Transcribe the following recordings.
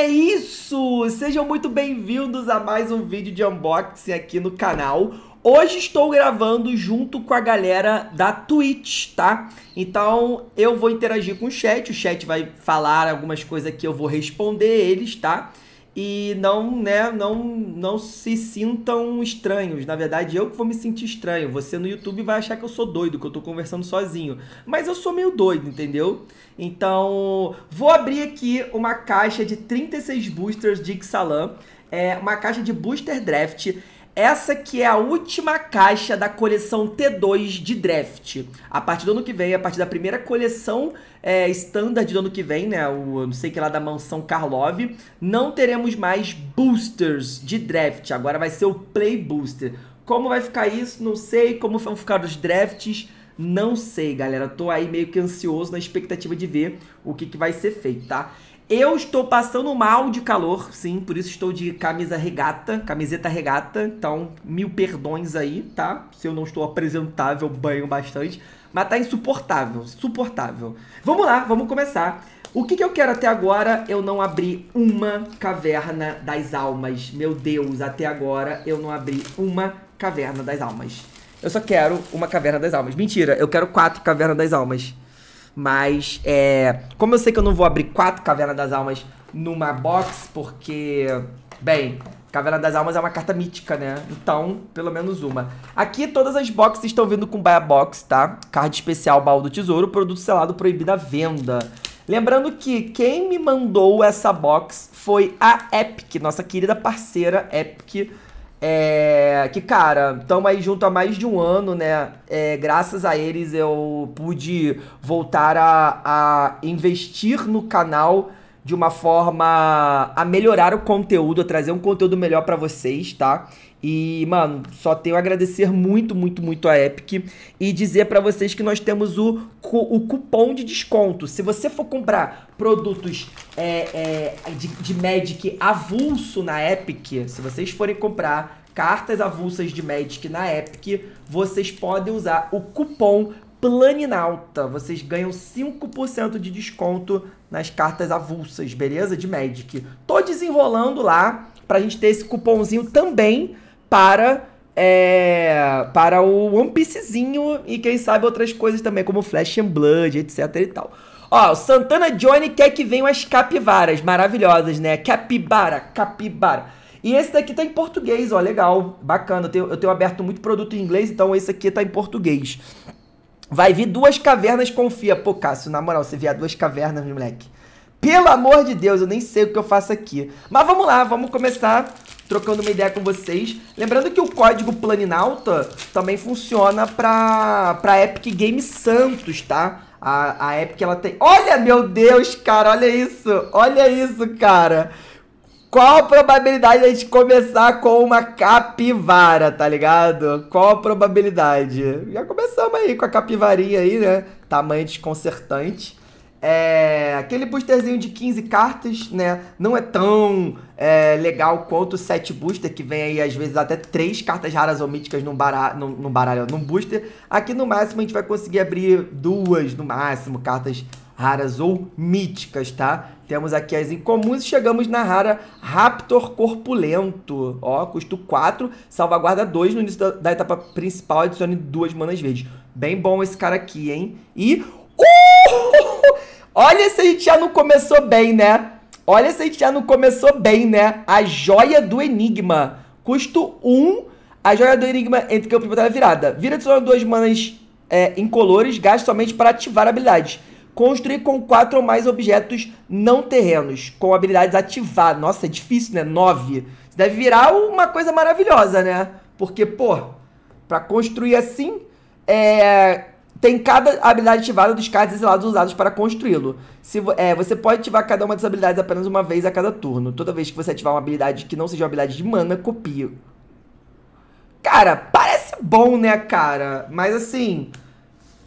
É isso! Sejam muito bem-vindos a mais um vídeo de unboxing aqui no canal. Hoje estou gravando junto com a galera da Twitch, tá? Então eu vou interagir com o chat, o chat vai falar algumas coisas que eu vou responder eles, tá? Tá? e não, né, não, não se sintam estranhos. Na verdade, eu que vou me sentir estranho. Você no YouTube vai achar que eu sou doido, que eu tô conversando sozinho. Mas eu sou meio doido, entendeu? Então, vou abrir aqui uma caixa de 36 boosters de Ixalan, é uma caixa de booster draft essa que é a última caixa da coleção T2 de draft. A partir do ano que vem, a partir da primeira coleção é, standard do ano que vem, né? O não sei que lá da mansão Karlov, não teremos mais boosters de draft. Agora vai ser o Play Booster. Como vai ficar isso? Não sei. Como vão ficar os drafts? Não sei, galera. Tô aí meio que ansioso na expectativa de ver o que, que vai ser feito, tá? Eu estou passando mal de calor, sim, por isso estou de camisa regata, camiseta regata. Então, mil perdões aí, tá? Se eu não estou apresentável, banho bastante. Mas tá insuportável, insuportável. Vamos lá, vamos começar. O que, que, eu quero até agora? Eu não abri uma caverna das almas. Meu Deus, até agora eu não abri uma caverna das almas. Eu só quero uma caverna das almas. Mentira, eu quero quatro cavernas das almas. Mas, é, como eu sei que eu não vou abrir quatro Caverna das Almas numa box, porque, bem, Caverna das Almas é uma carta mítica, né? Então, pelo menos uma. Aqui todas as boxes estão vindo com Buy a Box, tá? Card especial Baú do Tesouro, produto selado proibido à venda. Lembrando que quem me mandou essa box foi a Epic, nossa querida parceira Epic é, que, cara, estamos aí junto há mais de um ano, né? É, graças a eles eu pude voltar a, a investir no canal de uma forma a melhorar o conteúdo, a trazer um conteúdo melhor para vocês, tá? E, mano, só tenho a agradecer muito, muito, muito a Epic e dizer para vocês que nós temos o, o cupom de desconto. Se você for comprar produtos é, é, de, de Magic avulso na Epic, se vocês forem comprar cartas avulsas de Magic na Epic, vocês podem usar o cupom Planinalta. Vocês ganham 5% de desconto nas cartas avulsas, beleza? De Magic. Tô desenrolando lá pra gente ter esse cupomzinho também para é, para o One Piecezinho e quem sabe outras coisas também, como Flash and Blood, etc e tal. Ó, o Santana Johnny quer que venham as capivaras maravilhosas, né? Capibara, capibara. E esse daqui tá em português, ó, legal, bacana. Eu tenho, eu tenho aberto muito produto em inglês, então esse aqui tá em português. Vai vir duas cavernas, confia. Pô, Cássio, na moral, você vier duas cavernas, moleque. Pelo amor de Deus, eu nem sei o que eu faço aqui. Mas vamos lá, vamos começar trocando uma ideia com vocês. Lembrando que o código Planinauta também funciona pra, pra Epic Games Santos, tá? A, a Epic, ela tem... Olha, meu Deus, cara, olha isso. Olha isso, cara. Qual a probabilidade a gente começar com uma capivara, tá ligado? Qual a probabilidade? Já começamos aí com a capivarinha aí, né? Tamanho desconcertante. É, aquele boosterzinho de 15 cartas, né? Não é tão é, legal quanto o 7 booster, que vem aí às vezes até 3 cartas raras ou míticas num, baralho, num, num, baralho, num booster. Aqui no máximo a gente vai conseguir abrir duas, no máximo, cartas raras ou míticas, tá? Temos aqui as incomuns e chegamos na rara Raptor Corpulento. Ó, custo 4, salvaguarda 2 no início da, da etapa principal, adicione duas manas verdes. Bem bom esse cara aqui, hein? E... Uh! Olha se a gente já não começou bem, né? Olha se a gente já não começou bem, né? A Joia do Enigma. Custo 1, a Joia do Enigma entre campo de batalha virada. Vira adiciona duas manas é, incolores, gaste somente para ativar habilidades. Construir com quatro ou mais objetos não terrenos, com habilidades ativadas. Nossa, é difícil, né? Nove. Isso deve virar uma coisa maravilhosa, né? Porque, pô, para construir assim, é... tem cada habilidade ativada dos cards exilados usados para construí-lo. Se, é, você pode ativar cada uma das habilidades apenas uma vez a cada turno. Toda vez que você ativar uma habilidade que não seja uma habilidade de mana, copie. Cara, parece bom, né, cara? Mas assim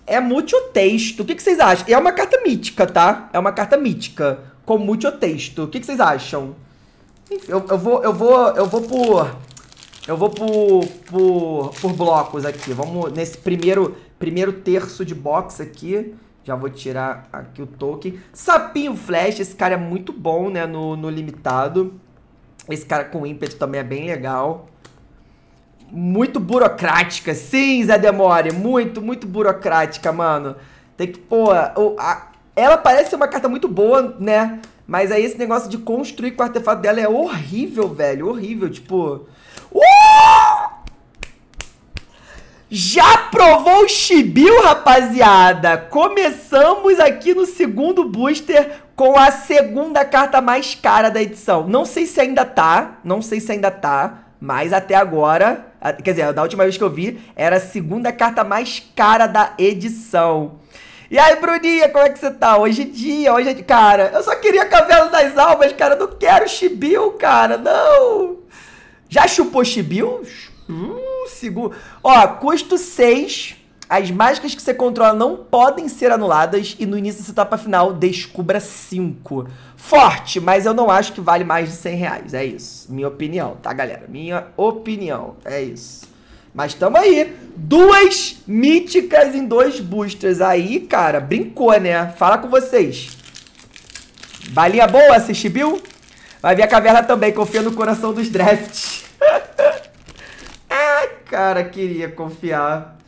é muito texto. O que, que vocês acham? é uma carta mítica, tá? É uma carta mítica. Com muito texto. O que, que vocês acham? Enfim, eu, eu vou. Eu vou. Eu vou por. Eu vou por, por, por blocos aqui. Vamos nesse primeiro, primeiro terço de box aqui. Já vou tirar aqui o token. Sapinho Flash, esse cara é muito bom, né? No, no limitado. Esse cara com ímpeto também é bem legal muito burocrática. Sim, Zé Demore, muito, muito burocrática, mano. Tem que, pô, a, a, ela parece ser uma carta muito boa, né? Mas aí esse negócio de construir com o artefato dela é horrível, velho. Horrível, tipo. Uh! Já provou o Shibiu, rapaziada! Começamos aqui no segundo booster com a segunda carta mais cara da edição. Não sei se ainda tá, não sei se ainda tá, mas até agora, quer dizer, da última vez que eu vi, era a segunda carta mais cara da edição. E aí, Bruninha, como é que você tá? Hoje em é dia, hoje em é dia. Cara, eu só queria cabelo das Almas, cara. Eu não quero Chibiu, cara. Não! Já chupou Chibiu? Hum, seguro. Ó, custo 6. As mágicas que você controla não podem ser anuladas e no início dessa etapa final descubra 5. Forte, mas eu não acho que vale mais de 100 reais. É isso. Minha opinião, tá, galera? Minha opinião. É isso. Mas tamo aí. Duas míticas em dois boosters. Aí, cara, brincou, né? Fala com vocês. Balinha boa, assiste, Vai vir a caverna também, confia no coração dos drafts. Ai, cara, queria confiar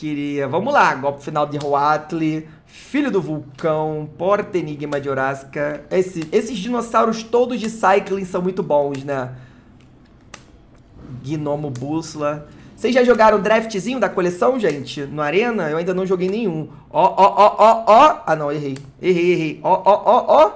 queria. Vamos lá, golpe final de Hoatli, Filho do Vulcão, Porta Enigma de Horasca. Esse, esses dinossauros todos de Cycling são muito bons, né? Gnomo Bússola. Vocês já jogaram o draftzinho da coleção, gente? No Arena? Eu ainda não joguei nenhum. Ó, ó, ó, ó, ó. Ah, não, errei. Errei, errei. Ó, ó, ó, ó.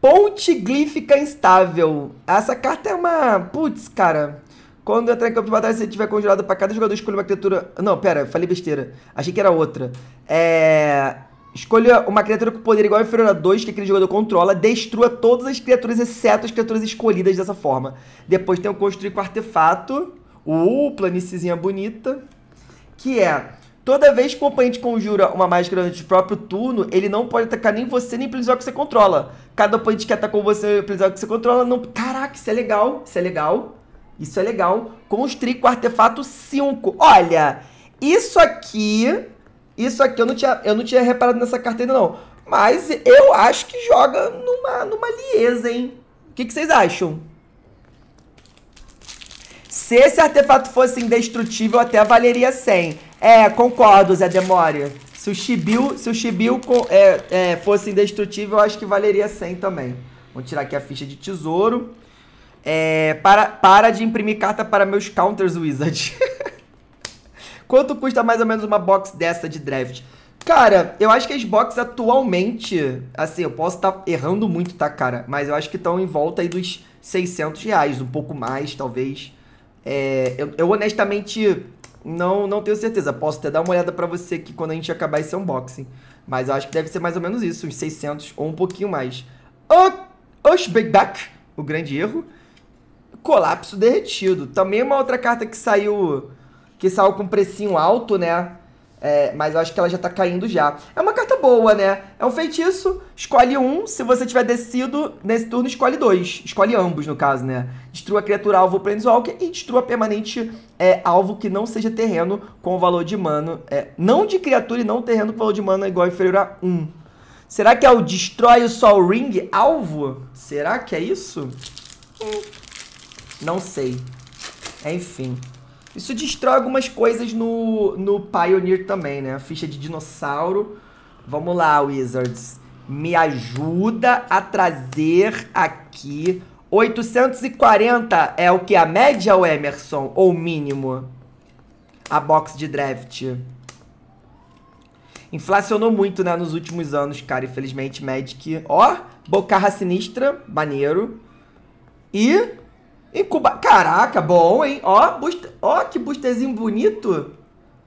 Ponte Glífica Instável. Essa carta é uma. Putz, cara. Quando entrar em campo de batalha, se tiver congelado para cada jogador, escolha uma criatura. Não, pera, falei besteira. Achei que era outra. É. Escolha uma criatura com poder igual ou inferior a 2 que aquele jogador controla, destrua todas as criaturas, exceto as criaturas escolhidas dessa forma. Depois tem o construir com artefato, o uh, planicezinha bonita, que é... Toda vez que o oponente conjura uma máscara durante o próprio turno, ele não pode atacar nem você, nem planisférico que você controla. Cada oponente que atacou você, planisférico que você controla, não... Caraca, isso é legal, isso é legal. Isso é legal. Construir com artefato 5. Olha, isso aqui. Isso aqui eu não tinha, eu não tinha reparado nessa carta ainda, não. Mas eu acho que joga numa, numa liesa, hein? O que, que vocês acham? Se esse artefato fosse indestrutível, até valeria 100. É, concordo, Zé Demore. Se o Shibiu, se o Shibiu é, é, fosse indestrutível, eu acho que valeria 100 também. Vou tirar aqui a ficha de tesouro. É, para, para de imprimir carta para meus counters, Wizard. Quanto custa mais ou menos uma box dessa de draft? Cara, eu acho que as boxes atualmente, assim, eu posso estar tá errando muito, tá, cara? Mas eu acho que estão em volta aí dos 600 reais, um pouco mais, talvez. É, eu, eu, honestamente não, não tenho certeza. Posso até dar uma olhada pra você aqui quando a gente acabar esse unboxing. Mas eu acho que deve ser mais ou menos isso, uns 600 ou um pouquinho mais. back o grande erro. Colapso Derretido. Também uma outra carta que saiu. Que saiu com precinho alto, né? É, mas eu acho que ela já tá caindo já. É uma carta boa, né? É um feitiço, escolhe um. Se você tiver descido, nesse turno escolhe dois. Escolhe ambos, no caso, né? Destrua a criatura alvo Planeswalker e destrua permanente é, alvo que não seja terreno com o valor de mano. É, não de criatura e não terreno com valor de mano igual igual inferior a 1. Um. Será que é o Destrói o Sol Ring alvo? Será que é isso? Hum. Não sei. Enfim. Isso destrói algumas coisas no, no Pioneer também, né? A ficha de dinossauro. Vamos lá, Wizards. Me ajuda a trazer aqui. 840 é o que? A média, o Emerson? Ou mínimo? A box de draft. Inflacionou muito, né? Nos últimos anos, cara. Infelizmente, Magic. Ó, Bocarra Sinistra. Maneiro. E Incuba... Caraca, bom, hein? Ó, booster... Ó, que boosterzinho bonito.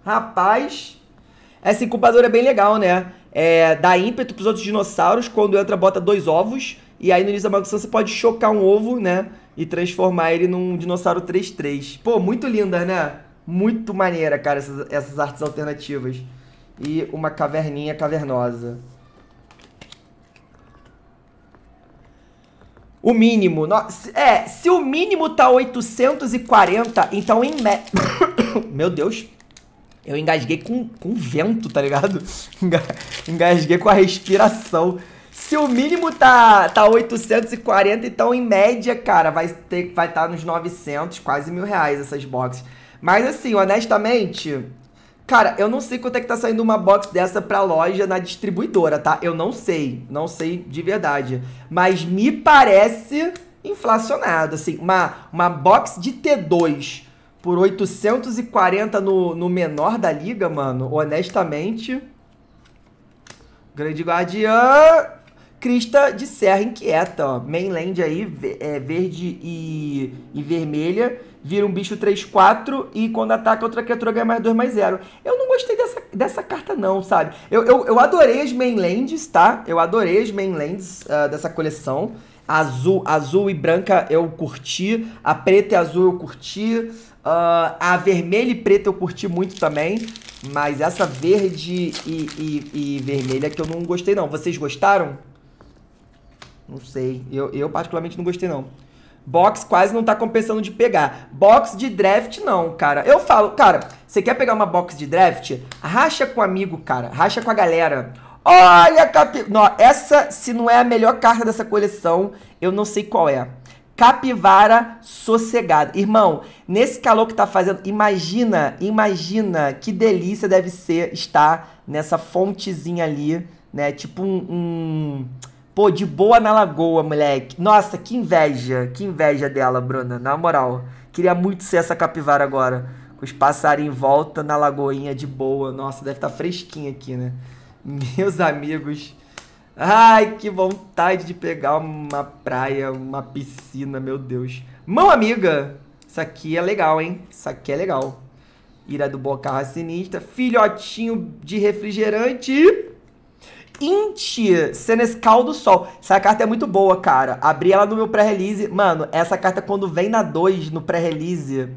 Rapaz. Essa incubadora é bem legal, né? É, dá ímpeto pros outros dinossauros. Quando entra, bota dois ovos. E aí, no início da maldição, você pode chocar um ovo, né? E transformar ele num dinossauro 3-3. Pô, muito linda, né? Muito maneira, cara, essas, essas artes alternativas. E uma caverninha cavernosa. O mínimo. No... É, se o mínimo tá 840, então em média. Meu Deus. Eu engasguei com, com vento, tá ligado? engasguei com a respiração. Se o mínimo tá, tá 840, então em média, cara, vai ter vai estar tá nos 900, quase mil reais essas boxes. Mas assim, honestamente, Cara, eu não sei quanto é que tá saindo uma box dessa pra loja na distribuidora, tá? Eu não sei, não sei de verdade. Mas me parece inflacionado, assim, uma, uma box de T2 por 840 no, no menor da liga, mano, honestamente. Grande Guardiã, crista de serra inquieta, ó, mainland aí, é, verde e, e vermelha vira um bicho 3-4 e quando ataca outra criatura ganha mais 2 mais 0. Eu não gostei dessa, dessa carta não, sabe? Eu, eu, eu adorei as mainlands, tá? Eu adorei as mainlands uh, dessa coleção. A azul, azul e branca eu curti, a preta e azul eu curti, uh, a vermelha e preta eu curti muito também, mas essa verde e, e, e vermelha que eu não gostei não. Vocês gostaram? Não sei, eu, eu particularmente não gostei não. Box quase não tá compensando de pegar. Box de draft, não, cara. Eu falo, cara, você quer pegar uma box de draft? Racha com amigo, cara. Racha com a galera. Olha, capi... não, essa, se não é a melhor carta dessa coleção, eu não sei qual é. Capivara sossegada. Irmão, nesse calor que tá fazendo, imagina, imagina que delícia deve ser estar nessa fontezinha ali, né? Tipo um... um Pô, de boa na lagoa, moleque. Nossa, que inveja. Que inveja dela, Bruna. Na moral. Queria muito ser essa capivara agora. Com os passarinhos em volta na lagoinha de boa. Nossa, deve estar tá fresquinha aqui, né? Meus amigos. Ai, que vontade de pegar uma praia, uma piscina, meu Deus. Mão amiga. Isso aqui é legal, hein? Isso aqui é legal. Ira do Bocarra Sinistra. Filhotinho de refrigerante. Inti, Senescal do Sol. Essa carta é muito boa, cara. Abri ela no meu pré-release. Mano, essa carta quando vem na 2, no pré-release,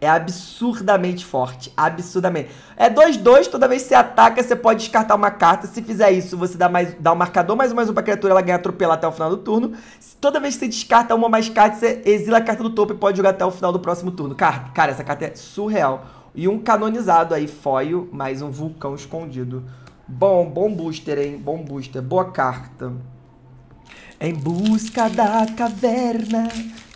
é absurdamente forte. Absurdamente. É 2-2, toda vez que você ataca, você pode descartar uma carta. Se fizer isso, você dá, mais, dá um marcador mais um mais um pra criatura, ela ganha atropelar até o final do turno. Toda vez que você descarta uma mais carta, você exila a carta do topo e pode jogar até o final do próximo turno. Cara, cara essa carta é surreal. E um canonizado aí, foio, mais um vulcão escondido. Bom, bom booster, hein? Bom booster. Boa carta. Em busca da caverna.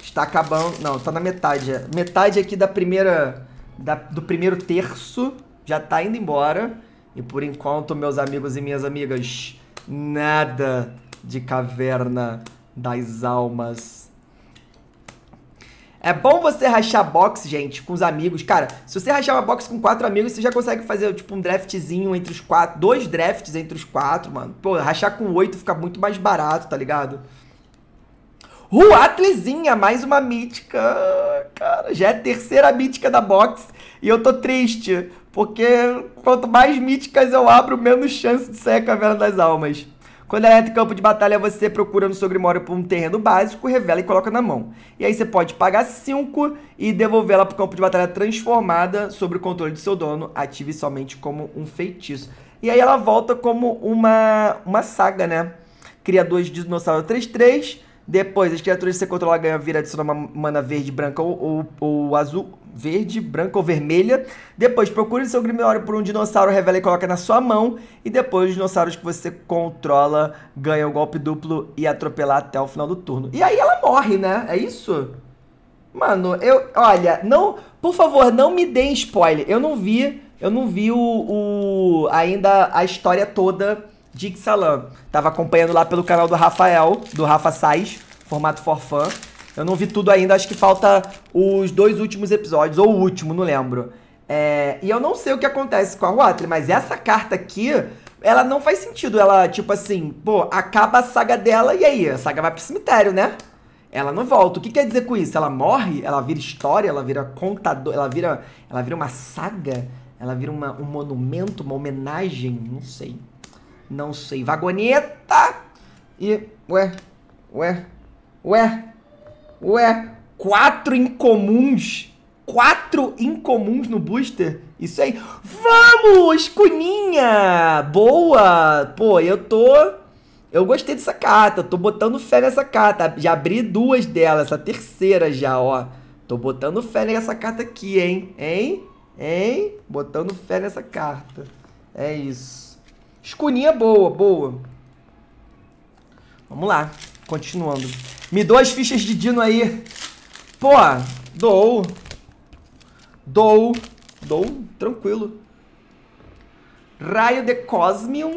Está acabando. Não, está na metade. É, metade aqui da primeira. Da, do primeiro terço. Já está indo embora. E por enquanto, meus amigos e minhas amigas, nada de caverna das almas. É bom você rachar box, gente, com os amigos. Cara, se você rachar uma box com quatro amigos, você já consegue fazer, tipo, um draftzinho entre os quatro. Dois drafts entre os quatro, mano. Pô, rachar com oito fica muito mais barato, tá ligado? Ruatlezinha, mais uma mítica. Cara, já é a terceira mítica da box. E eu tô triste, porque quanto mais míticas eu abro, menos chance de ser a Caverna das Almas. Quando ela entra em campo de batalha, você procura no seu grimório por um terreno básico, revela e coloca na mão. E aí você pode pagar 5 e devolvê-la para o campo de batalha transformada sobre o controle de seu dono, ative somente como um feitiço. E aí ela volta como uma, uma saga, né? Criadores de dinossauro 3-3 depois, as criaturas que você controla ganham vira de uma mana verde, branca ou, ou, ou, azul. Verde, branca ou vermelha. Depois, procure seu Grimório por um dinossauro, revela e coloca na sua mão. E depois, os dinossauros que você controla ganham o golpe duplo e atropelar até o final do turno. E aí ela morre, né? É isso? Mano, eu. Olha, não. Por favor, não me deem spoiler. Eu não vi. Eu não vi o, o ainda a história toda Dick Salam. Tava acompanhando lá pelo canal do Rafael, do Rafa Sais, formato forfã. Eu não vi tudo ainda, acho que falta os dois últimos episódios, ou o último, não lembro. É, e eu não sei o que acontece com a Watley, mas essa carta aqui, ela não faz sentido. Ela, tipo assim, pô, acaba a saga dela e aí? A saga vai pro cemitério, né? Ela não volta. O que quer dizer com isso? Ela morre? Ela vira história? Ela vira contador? Ela vira, ela vira uma saga? Ela vira uma, um monumento? Uma homenagem? Não sei. Não sei. Vagoneta. E. Ué. Ué. Ué. Ué. Quatro incomuns. Quatro incomuns no booster. Isso aí. Vamos, Cuninha! Boa! Pô, eu tô. Eu gostei dessa carta. Tô botando fé nessa carta. Já abri duas delas. a terceira já, ó. Tô botando fé nessa carta aqui, hein? Hein? Hein? Botando fé nessa carta. É isso. Escurinha boa, boa. Vamos lá, continuando. Me dou as fichas de Dino aí. Pô, dou. Dou. Dou, tranquilo. Raio de Cosmium.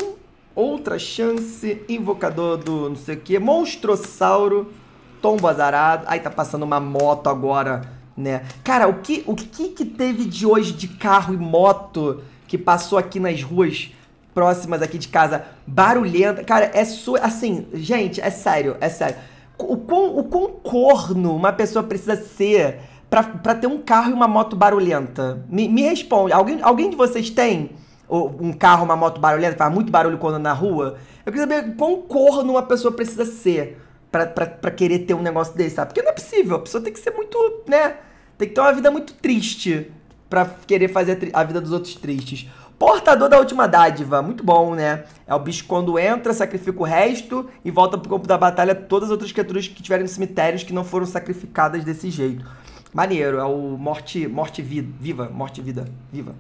Outra chance. Invocador do não sei o que. Monstrossauro. Tombo azarado. Ai, tá passando uma moto agora, né? Cara, o que, o que que teve de hoje de carro e moto que passou aqui nas ruas? próximas aqui de casa, barulhenta. Cara, é su... assim, gente, é sério, é sério. O quão, o quão corno uma pessoa precisa ser pra, pra ter um carro e uma moto barulhenta? Me, me responde. Alguém, alguém de vocês tem um carro, uma moto barulhenta, faz muito barulho quando na rua? Eu queria saber quão corno uma pessoa precisa ser pra, pra, pra querer ter um negócio desse, sabe? Porque não é possível, a pessoa tem que ser muito, né? Tem que ter uma vida muito triste pra querer fazer a, a vida dos outros tristes. Portador da última dádiva, muito bom, né? É o bicho quando entra, sacrifica o resto e volta pro campo da batalha todas as outras criaturas que tiverem cemitérios que não foram sacrificadas desse jeito. Maneiro, é o morte, morte vida, viva, morte vida, viva.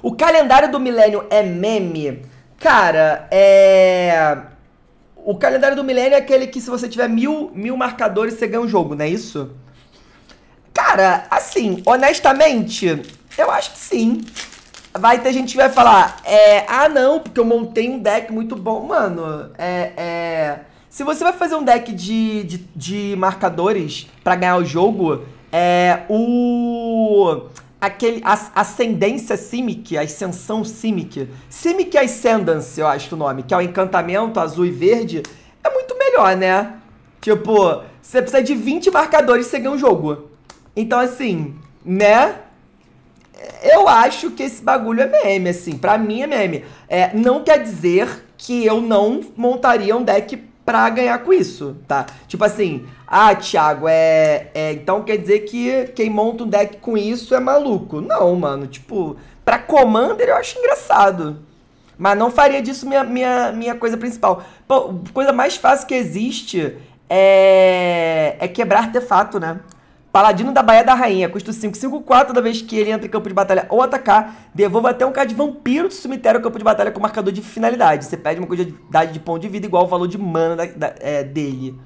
O calendário do milênio é meme? Cara, é... O calendário do milênio é aquele que se você tiver mil, mil marcadores, você ganha um jogo, não é isso? Cara, assim, honestamente, eu acho que sim. Vai ter gente que vai falar, é, ah não, porque eu montei um deck muito bom, mano. É, é, se você vai fazer um deck de, de, de marcadores para ganhar o jogo, é o aquele a, ascendência simic, a ascensão simic, simic ascendance, eu acho o nome, que é o encantamento azul e verde, é muito melhor, né? Tipo, você precisa de 20 marcadores e você ganha um jogo. Então assim, né? eu acho que esse bagulho é meme, assim. Pra mim é meme. É, não quer dizer que eu não montaria um deck pra ganhar com isso, tá? Tipo assim, ah, Thiago, é, é. Então quer dizer que quem monta um deck com isso é maluco. Não, mano. Tipo, pra Commander eu acho engraçado. Mas não faria disso minha, minha, minha coisa principal. Pô, coisa mais fácil que existe é, é quebrar artefato, né? Paladino da Baía da Rainha, custo 5, 5, 4, toda vez que ele entra em campo de batalha ou atacar, devolva até um card de vampiro do cemitério ao campo de batalha com marcador de finalidade. Você perde uma quantidade de ponto de vida igual ao valor de mana da, da, é, dele.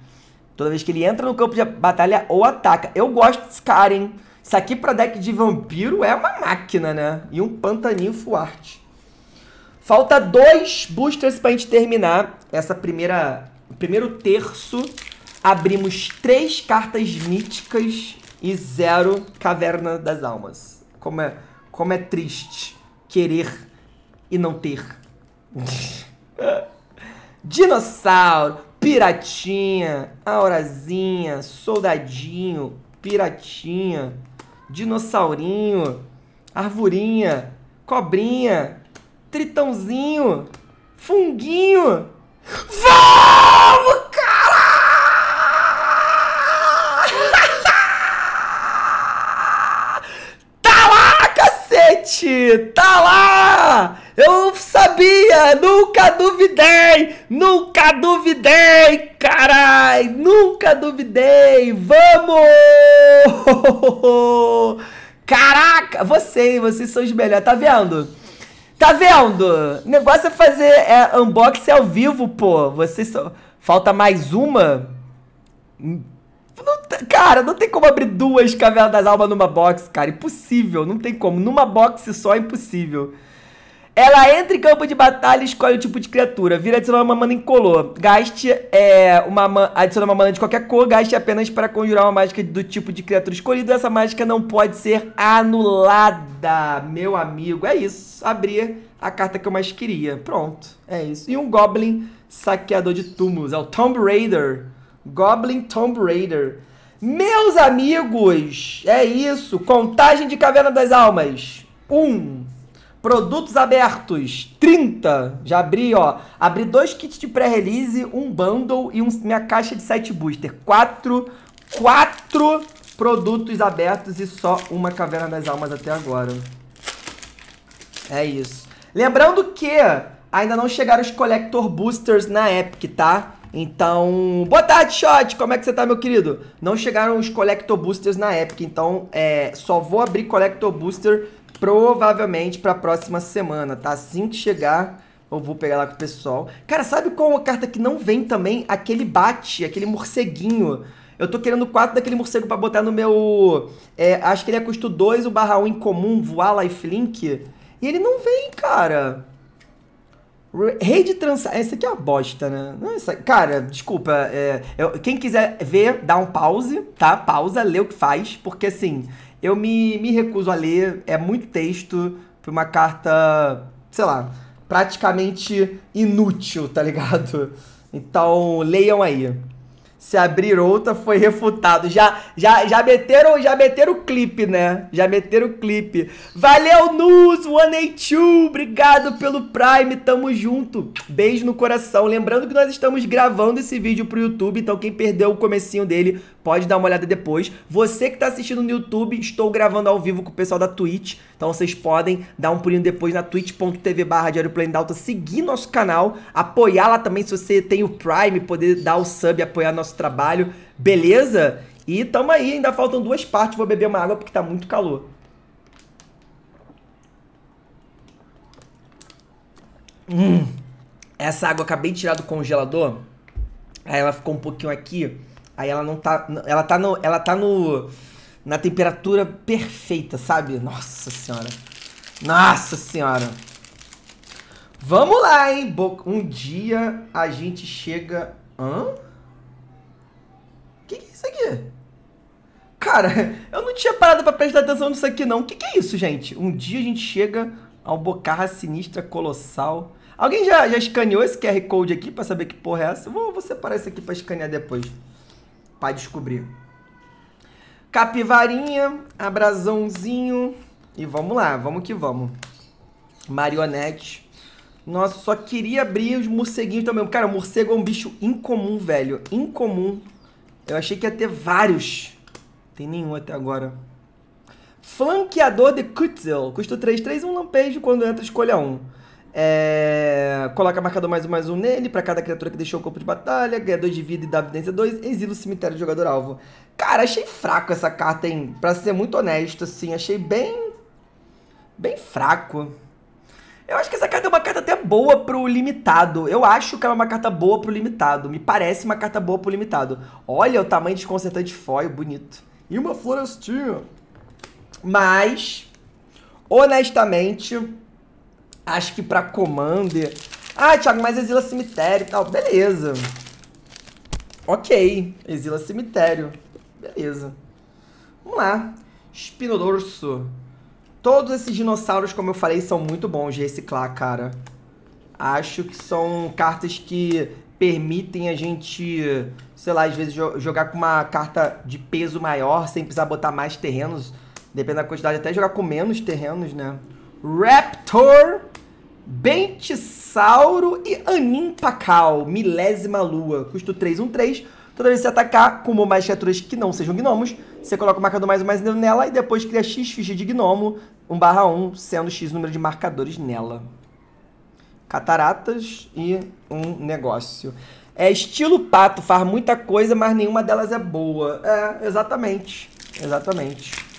Toda vez que ele entra no campo de batalha ou ataca. Eu gosto desse cara, hein? Isso aqui pra deck de vampiro é uma máquina, né? E um pantaninho fuarte. Falta dois boosters pra gente terminar essa primeira... O primeiro terço abrimos três cartas míticas e zero Caverna das Almas. Como é, como é triste querer e não ter. Dinossauro, piratinha, aurazinha, soldadinho, piratinha, dinossaurinho, arvorinha, cobrinha, tritãozinho, funguinho. Vamos! tá lá! Eu sabia, nunca duvidei, nunca duvidei, carai, nunca duvidei. Vamos! Caraca, vocês, vocês são os melhores, tá vendo? Tá vendo? O negócio é fazer é, unboxing ao vivo, pô. Vocês só... Falta mais uma? Não, cara, não tem como abrir duas Cavernas das Almas numa box, cara. Impossível, não tem como. Numa box só é impossível. Ela entra em campo de batalha e escolhe o tipo de criatura. Vira adicionar uma mana incolor. Gaste é, uma man... adiciona uma mana de qualquer cor, gaste é apenas para conjurar uma mágica do tipo de criatura escolhida Essa mágica não pode ser anulada, meu amigo. É isso. Abrir a carta que eu mais queria. Pronto, é isso. E um Goblin saqueador de túmulos. É o Tomb Raider. Goblin Tomb Raider. Meus amigos, é isso. Contagem de Caverna das Almas. 1. Um. Produtos abertos, 30. Já abri, ó. Abri dois kits de pré-release, um bundle e um, minha caixa de site booster. 4, 4 produtos abertos e só uma Caverna das Almas até agora. É isso. Lembrando que ainda não chegaram os Collector Boosters na Epic, tá? Então, boa tarde, Shot! Como é que você tá, meu querido? Não chegaram os Collector Boosters na época, então é, só vou abrir Collector Booster provavelmente pra próxima semana, tá? Assim que chegar, eu vou pegar lá com o pessoal. Cara, sabe qual é a carta que não vem também? Aquele bate, aquele morceguinho. Eu tô querendo quatro daquele morcego pra botar no meu... É, acho que ele é custo 2, o barra 1 um em comum, voar, lifelink. E ele não vem, cara. Rede trans... Essa aqui é uma bosta, né? Cara, desculpa. É... Eu... Quem quiser ver, dá um pause, tá? Pausa, lê o que faz. Porque, assim, eu me, me recuso a ler. É muito texto pra uma carta, sei lá, praticamente inútil, tá ligado? Então, leiam aí se abrir outra foi refutado. Já já já meteram, já meteram o clipe, né? Já meteram o clipe. Valeu Nus 182, obrigado pelo Prime, tamo junto. Beijo no coração. Lembrando que nós estamos gravando esse vídeo pro YouTube, então quem perdeu o comecinho dele Pode dar uma olhada depois. Você que está assistindo no YouTube, estou gravando ao vivo com o pessoal da Twitch. Então vocês podem dar um pulinho depois na twitch.tv barra Alta, seguir nosso canal, apoiar lá também se você tem o Prime, poder dar o sub, apoiar nosso trabalho. Beleza? E tamo aí, ainda faltam duas partes. Vou beber uma água porque tá muito calor. Hum, essa água eu acabei de tirar do congelador. Aí ela ficou um pouquinho aqui. Aí ela não tá. Ela tá no. Ela tá no. Na temperatura perfeita, sabe? Nossa senhora. Nossa senhora. Vamos lá, hein? Um dia a gente chega. Hã? Que que é isso aqui? Cara, eu não tinha parado para prestar atenção nisso aqui, não. O que, que é isso, gente? Um dia a gente chega ao Bocarra Sinistra Colossal. Alguém já, já escaneou esse QR Code aqui para saber que porra é essa? Eu vou, vou separar isso aqui para escanear depois para descobrir. Capivarinha, abrasãozinho e vamos lá, vamos que vamos. Marionete. Nossa, só queria abrir os morceguinhos também. Cara, morcego é um bicho incomum, velho. Incomum. Eu achei que ia ter vários. Tem nenhum até agora. Flanqueador de Kutzel. Custa 3, 3, 1 lampejo. Quando entra, escolha um é... Coloca marcador mais um mais um nele para cada criatura que deixou o campo de batalha, ganha 2 de vida e dá evidência 2, exila o cemitério do jogador alvo. Cara, achei fraco essa carta, hein? Pra ser muito honesto, assim, achei bem. bem fraco. Eu acho que essa carta é uma carta até boa pro limitado. Eu acho que ela é uma carta boa pro limitado. Me parece uma carta boa pro limitado. Olha o tamanho desconcertante foil, bonito. E uma florestinha. Mas, honestamente, Acho que pra Commander. Ah, Thiago, mas Exila Cemitério e tal. Beleza. Ok. Exila Cemitério. Beleza. Vamos lá. Spinodorso. Todos esses dinossauros, como eu falei, são muito bons de reciclar, cara. Acho que são cartas que permitem a gente, sei lá, às vezes jo jogar com uma carta de peso maior, sem precisar botar mais terrenos. Depende da quantidade, até jogar com menos terrenos, né? Raptor, Bentisauro e Animpacal, milésima lua, custo 313. Toda vez que você atacar, com mais criaturas que não sejam gnomos, você coloca o marcador mais ou mais nela e depois cria X ficha de gnomo, 1 barra 1, sendo X o número de marcadores nela. Cataratas e um negócio. É estilo pato, faz muita coisa, mas nenhuma delas é boa. É, exatamente. Exatamente.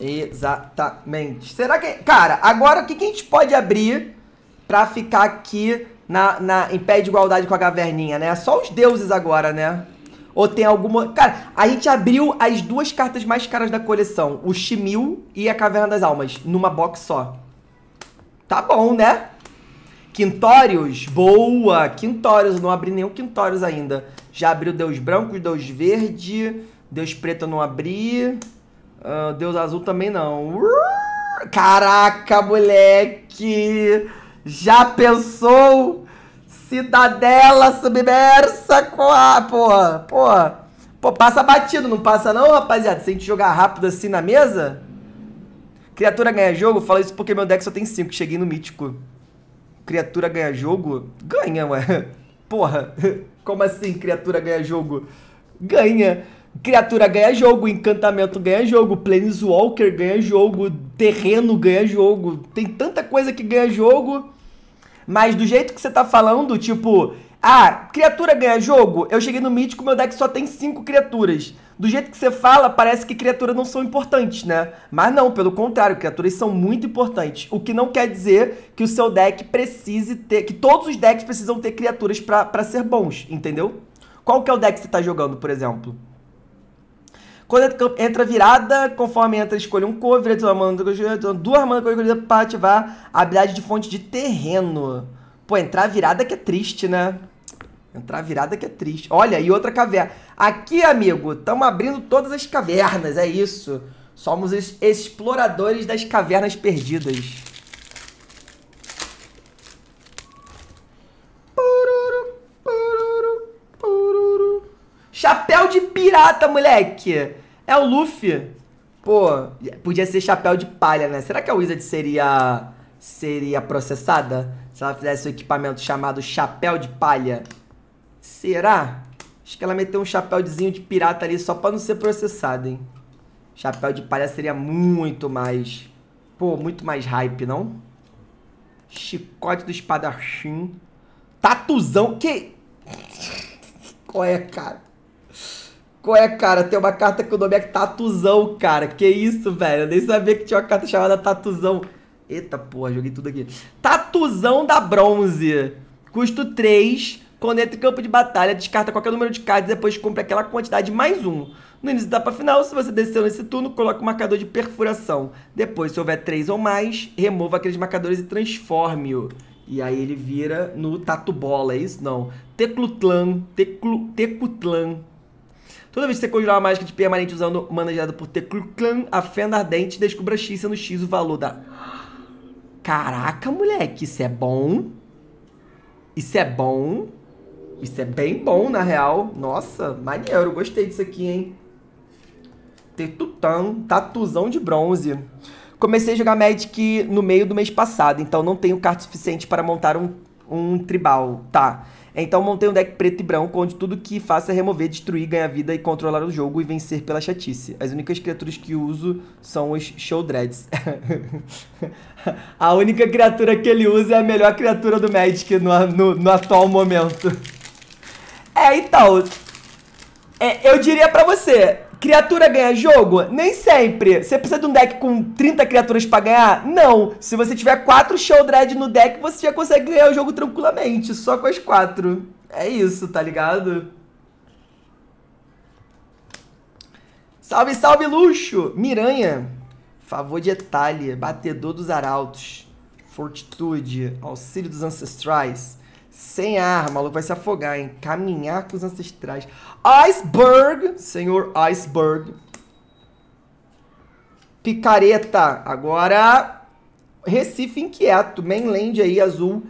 Exatamente. Será que. Cara, agora o que, que a gente pode abrir pra ficar aqui na, na, em pé de igualdade com a caverninha, né? Só os deuses agora, né? Ou tem alguma. Cara, a gente abriu as duas cartas mais caras da coleção: o Shimil e a Caverna das Almas, numa box só. Tá bom, né? Quintórios, boa! Quintórios, não abri nenhum Quintórios ainda. Já abriu Deus Branco, Deus Verde, Deus Preto eu não abri. Ah, Deus Azul também não. caraca, moleque! Já pensou? Cidadela submersa com a. Porra, porra. Pô, passa batido, não passa não, rapaziada? Se a gente jogar rápido assim na mesa. Criatura ganha jogo? Fala isso porque meu deck só tem 5, cheguei no mítico. Criatura ganha jogo? Ganha, ué. Porra. Como assim criatura ganha jogo? Ganha. Criatura ganha jogo, encantamento ganha jogo, Planeswalker ganha jogo, terreno ganha jogo. Tem tanta coisa que ganha jogo. Mas do jeito que você tá falando, tipo, ah, criatura ganha jogo? Eu cheguei no mítico, meu deck só tem cinco criaturas. Do jeito que você fala, parece que criaturas não são importantes, né? Mas não, pelo contrário, criaturas são muito importantes. O que não quer dizer que o seu deck precise ter. que todos os decks precisam ter criaturas para ser bons, entendeu? Qual que é o deck que você tá jogando, por exemplo? Quando entra, entra virada, conforme entra, escolhe um cover, vira duas manas, duas manas escolhidas para ativar a habilidade de fonte de terreno. Pô, entrar virada que é triste, né? Entrar virada que é triste. Olha, e outra caverna. Aqui, amigo, estamos abrindo todas as cavernas, é isso. Somos os exploradores das cavernas perdidas. Chapéu de pirata, moleque! É o Luffy. Pô, podia ser chapéu de palha, né? Será que a Wizard seria seria processada se ela fizesse o equipamento chamado chapéu de palha? Será? Acho que ela meteu um chapéuzinho de pirata ali só pra não ser processada, hein? Chapéu de palha seria muito mais... Pô, muito mais hype, não? Chicote do espadachim. Tatuzão, que... Qual é, cara? Qual é, cara? Tem uma carta que o nome é Tatuzão, cara. Que isso, velho? Eu nem sabia que tinha uma carta chamada Tatuzão. Eita porra, joguei tudo aqui. Tatuzão da Bronze. Custo 3. Quando entra em campo de batalha, descarta qualquer número de cards e depois compra aquela quantidade mais um. No início da etapa final, se você desceu nesse turno, coloque o um marcador de perfuração. Depois, se houver três ou mais, remova aqueles marcadores e transforme-o. E aí ele vira no Tatu Bola, é isso? Não. Teclutlan, teclu, Tecutlan, Toda vez que você conjurar uma mágica de permanente usando mana gerada por Tecluclan, a Fenda Ardente descubra X, sendo X o valor da... Caraca, moleque, isso é bom. Isso é bom. Isso é bem bom, na real. Nossa, maneiro. Gostei disso aqui, hein? Tetutã, tatuzão de bronze. Comecei a jogar Magic no meio do mês passado, então não tenho carta suficiente para montar um, um tribal. Tá. É, então montei um deck preto e branco, onde tudo que faça é remover, destruir, ganhar vida e controlar o jogo e vencer pela chatice. As únicas criaturas que uso são os Shouldreds. a única criatura que ele usa é a melhor criatura do Magic no, no, no atual momento. É, então... É, eu diria pra você, Criatura ganha jogo? Nem sempre. Você precisa de um deck com 30 criaturas para ganhar? Não. Se você tiver 4 Sheldred no deck, você já consegue ganhar o jogo tranquilamente, só com as 4. É isso, tá ligado? Salve, salve, luxo! Miranha, favor de Etalia, batedor dos arautos, fortitude, auxílio dos ancestrais, sem arma, maluco, vai se afogar, hein? Caminhar com os ancestrais. Iceberg, senhor Iceberg. Picareta, agora Recife inquieto, mainland aí azul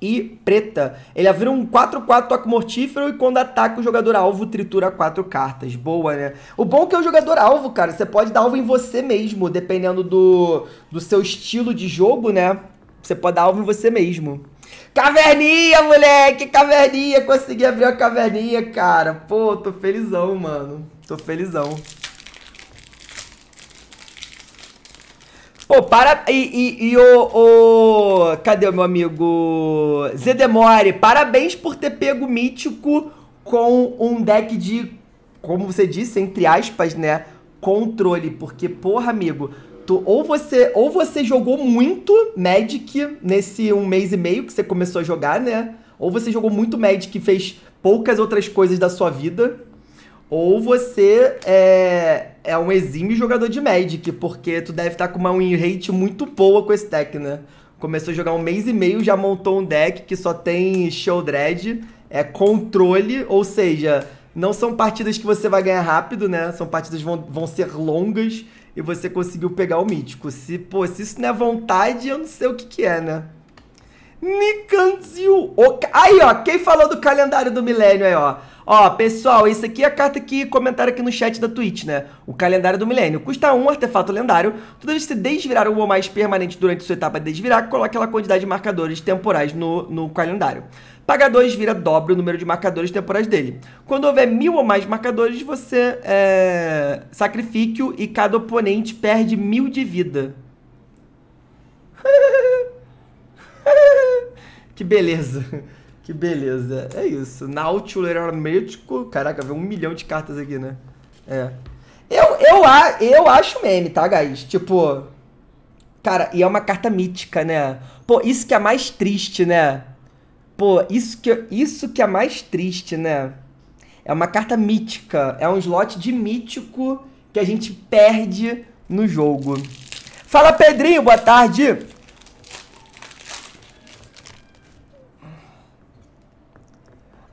e preta. Ele avira um 4-4 toque mortífero e quando ataca o jogador alvo tritura quatro cartas. Boa, né? O bom é que é o jogador alvo, cara, você pode dar alvo em você mesmo, dependendo do, do seu estilo de jogo, né? Você pode dar alvo em você mesmo. Caverninha, moleque! Caverninha! Consegui abrir a caverninha, cara. Pô, tô felizão, mano. Tô felizão. Pô, para... E, e, e o, o... Cadê o meu amigo? Zedemore, parabéns por ter pego mítico com um deck de... Como você disse, entre aspas, né? Controle. Porque, porra, amigo tu, ou você ou você jogou muito Magic nesse um mês e meio que você começou a jogar, né? Ou você jogou muito Magic e fez poucas outras coisas da sua vida, ou você é, é um exímio jogador de Magic, porque tu deve estar tá com uma win rate muito boa com esse deck, né? Começou a jogar um mês e meio, já montou um deck que só tem Sheldred, é controle, ou seja, não são partidas que você vai ganhar rápido, né? São partidas que vão, vão ser longas, e você conseguiu pegar o mítico. Se, pô, se isso não é vontade, eu não sei o que que é, né? Nikanzio. Aí, ó, quem falou do calendário do milênio aí, ó. Ó, pessoal, isso aqui é a carta que comentaram aqui no chat da Twitch, né? O calendário do milênio. Custa um artefato lendário. Toda vez que você desvirar um ou mais permanente durante sua etapa de desvirar, coloque aquela quantidade de marcadores temporais no, no calendário. Paga 2 vira dobra o número de marcadores temporais dele. Quando houver mil ou mais marcadores, você é, sacrifique-o e cada oponente perde mil de vida. que beleza. Que beleza. É isso. Nautilus Hermético. Caraca, veio um milhão de cartas aqui, né? É. Eu, eu, eu acho meme, tá, guys? Tipo. Cara, e é uma carta mítica, né? Pô, isso que é mais triste, né? Pô, isso que, isso que é mais triste, né? É uma carta mítica. É um slot de mítico que a gente perde no jogo. Fala, Pedrinho. Boa tarde.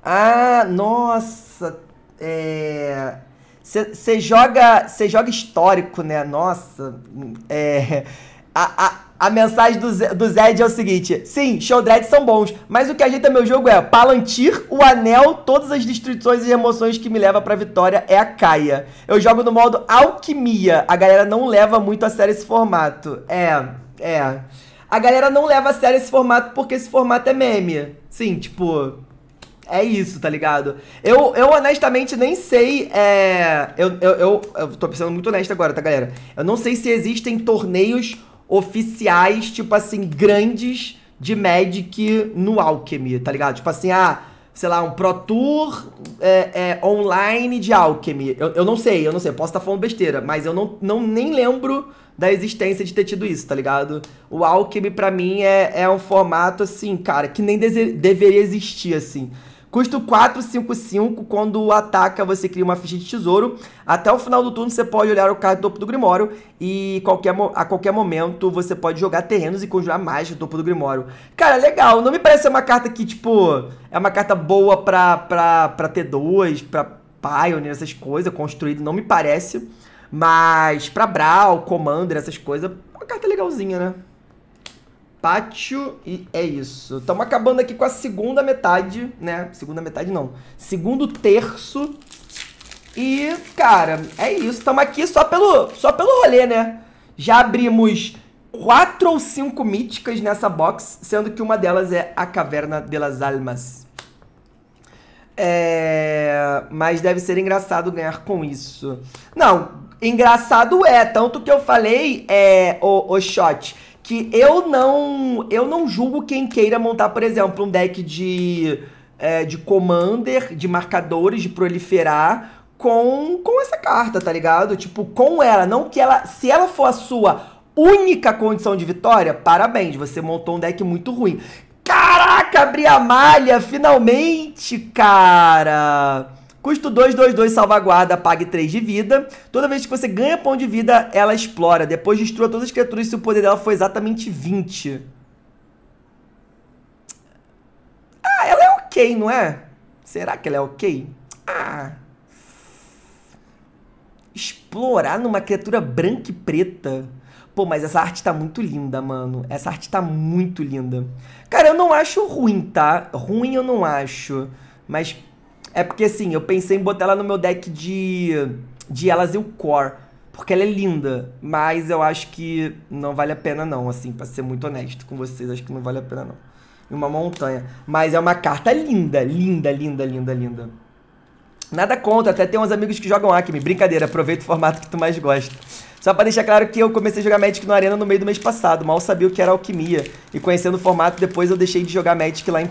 Ah, nossa. É... Você joga, joga histórico, né? Nossa. É... A, a, a mensagem do, Zed é o seguinte: sim, Sheldred são bons, mas o que ajeita meu jogo é Palantir, o anel, todas as destruições e emoções que me leva pra vitória é a caia. Eu jogo no modo Alquimia. A galera não leva muito a sério esse formato. É, é. A galera não leva a sério esse formato porque esse formato é meme. Sim, tipo, é isso, tá ligado? Eu, eu honestamente nem sei. É, eu, eu, eu, eu tô pensando muito honesto agora, tá, galera? Eu não sei se existem torneios oficiais, tipo assim, grandes de Magic no Alchemy, tá ligado? Tipo assim, ah, sei lá, um Pro Tour é, é, online de Alchemy. Eu, eu não sei, eu não sei, posso estar tá falando besteira, mas eu não, não nem lembro da existência de ter tido isso, tá ligado? O Alchemy, para mim, é, é um formato, assim, cara, que nem deveria existir, assim. Custo 455, quando ataca, você cria uma ficha de tesouro. Até o final do turno, você pode olhar o card do topo do Grimório e qualquer, a qualquer momento você pode jogar terrenos e conjurar mais do topo do Grimório. Cara, legal. Não me parece uma carta que, tipo, é uma carta boa pra, para pra T2, pra Pioneer, essas coisas, construído, não me parece. Mas pra Brawl, Commander, essas coisas, uma carta legalzinha, né? pátio e é isso. Estamos acabando aqui com a segunda metade, né? Segunda metade não. Segundo terço. E, cara, é isso. Estamos aqui só pelo, só pelo rolê, né? Já abrimos quatro ou cinco míticas nessa box, sendo que uma delas é a Caverna de las Almas. É... Mas deve ser engraçado ganhar com isso. Não, engraçado é, tanto que eu falei, é, o, o shot que eu não eu não julgo quem queira montar, por exemplo, um deck de é, de commander, de marcadores, de proliferar com com essa carta, tá ligado? Tipo, com ela, não que ela se ela for a sua única condição de vitória, parabéns, você montou um deck muito ruim. Caraca, abri a malha finalmente, cara. Custo 2, 2, 2, salvaguarda, pague 3 de vida. Toda vez que você ganha pão de vida, ela explora. Depois destrua todas as criaturas se o poder dela for exatamente 20. Ah, ela é ok, não é? Será que ela é ok? Ah. Explorar numa criatura branca e preta. Pô, mas essa arte tá muito linda, mano. Essa arte tá muito linda. Cara, eu não acho ruim, tá? Ruim eu não acho. Mas é porque assim, eu pensei em botar ela no meu deck de, de Elas e o Core. Porque ela é linda, mas eu acho que não vale a pena não, assim, pra ser muito honesto com vocês, acho que não vale a pena não. Uma montanha. Mas é uma carta linda, linda, linda, linda, linda. Nada contra, até tem uns amigos que jogam Acme. Brincadeira, aproveita o formato que tu mais gosta. Só para deixar claro que eu comecei a jogar Magic no Arena no meio do mês passado, mal sabia o que era alquimia. E conhecendo o formato, depois eu deixei de jogar Magic lá em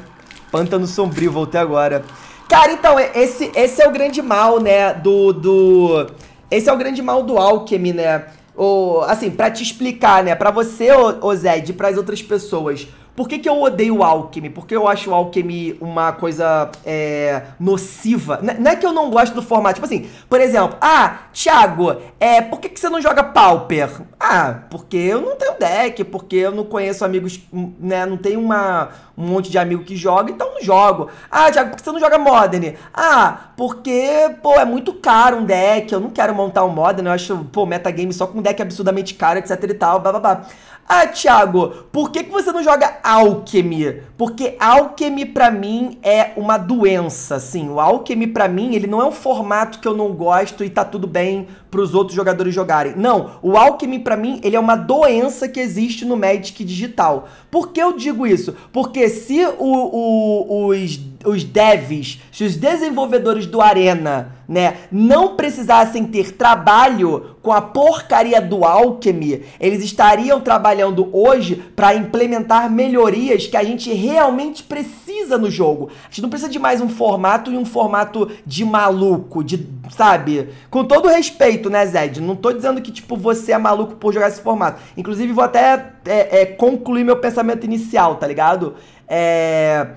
Pântano Sombrio, voltei agora. Cara, então, é, esse, esse é o grande mal, né, do, do... Esse é o grande mal do Alckmin, né? O, assim, para te explicar, né, para você, O ô Zed, e pras outras pessoas, por que, que eu odeio o Alchemy? Porque eu acho o Alchemy uma coisa é, nociva. N não é que eu não gosto do formato. Tipo assim, por exemplo, ah, Thiago, é, por que, que você não joga Pauper? Ah, porque eu não tenho deck, porque eu não conheço amigos, hum, né? Não tenho uma, um monte de amigo que joga, então não jogo. Ah, Thiago, por que você não joga Modern? Ah, porque, pô, é muito caro um deck, eu não quero montar um Modern, eu acho, pô, metagame só com deck absurdamente caro, etc e tal, blá blá blá. Ah, Thiago, por que, que você não joga Alchemy? Porque Alchemy para mim é uma doença, assim. O Alchemy para mim, ele não é um formato que eu não gosto e tá tudo bem para os outros jogadores jogarem. Não, o Alckmin para mim, ele é uma doença que existe no Magic digital. Por que eu digo isso? Porque se o, o, os, os devs, se os desenvolvedores do Arena, né, não precisassem ter trabalho com a porcaria do Alchemy, eles estariam trabalhando hoje para implementar melhorias que a gente realmente precisa no jogo. A gente não precisa de mais um formato e um formato de maluco, de, sabe? Com todo respeito né, Zed? Não tô dizendo que, tipo, você é maluco por jogar esse formato. Inclusive, vou até é, é, concluir meu pensamento inicial, tá ligado? É...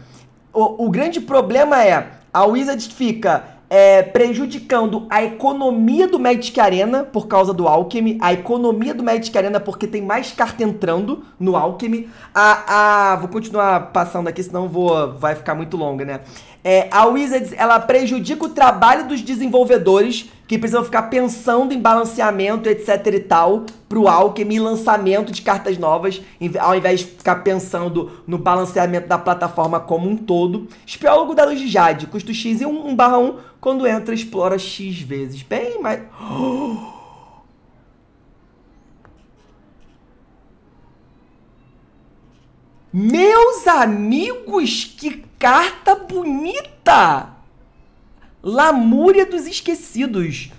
O, o grande problema é, a Wizard fica é, prejudicando a economia do Magic Arena por causa do Alchemy, a economia do Magic Arena porque tem mais carta entrando no Alchemy. A, a, vou continuar passando aqui, senão vou, vai ficar muito longa, né? É, a Wizards ela prejudica o trabalho dos desenvolvedores que precisam ficar pensando em balanceamento, etc e tal, pro Alchemy e lançamento de cartas novas, ao invés de ficar pensando no balanceamento da plataforma como um todo. Espiólogo da Luz de Jade, custo X e 1 barra 1, quando entra explora X vezes. Bem mais... Meus amigos, que carta bonita! Lamúria dos esquecidos.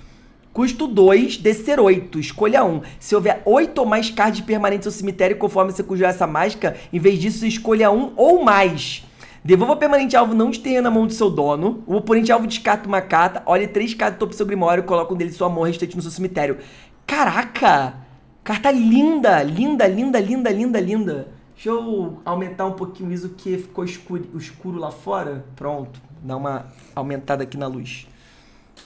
Custo 2, descer 8. Escolha 1. Um. Se houver 8 ou mais cards permanentes no cemitério conforme você conjurar essa mágica, em vez disso, escolha 1 um ou mais. Devolva permanente alvo não de terreno na mão do seu dono. O oponente alvo descarta uma carta. Olhe três cartas do topo do seu grimório. Coloca um deles sua mão restante no seu cemitério. Caraca! Carta linda! Linda, linda, linda, linda, linda. Deixa eu aumentar um pouquinho isso que ficou escuro, escuro lá fora. Pronto dar uma aumentada aqui na luz.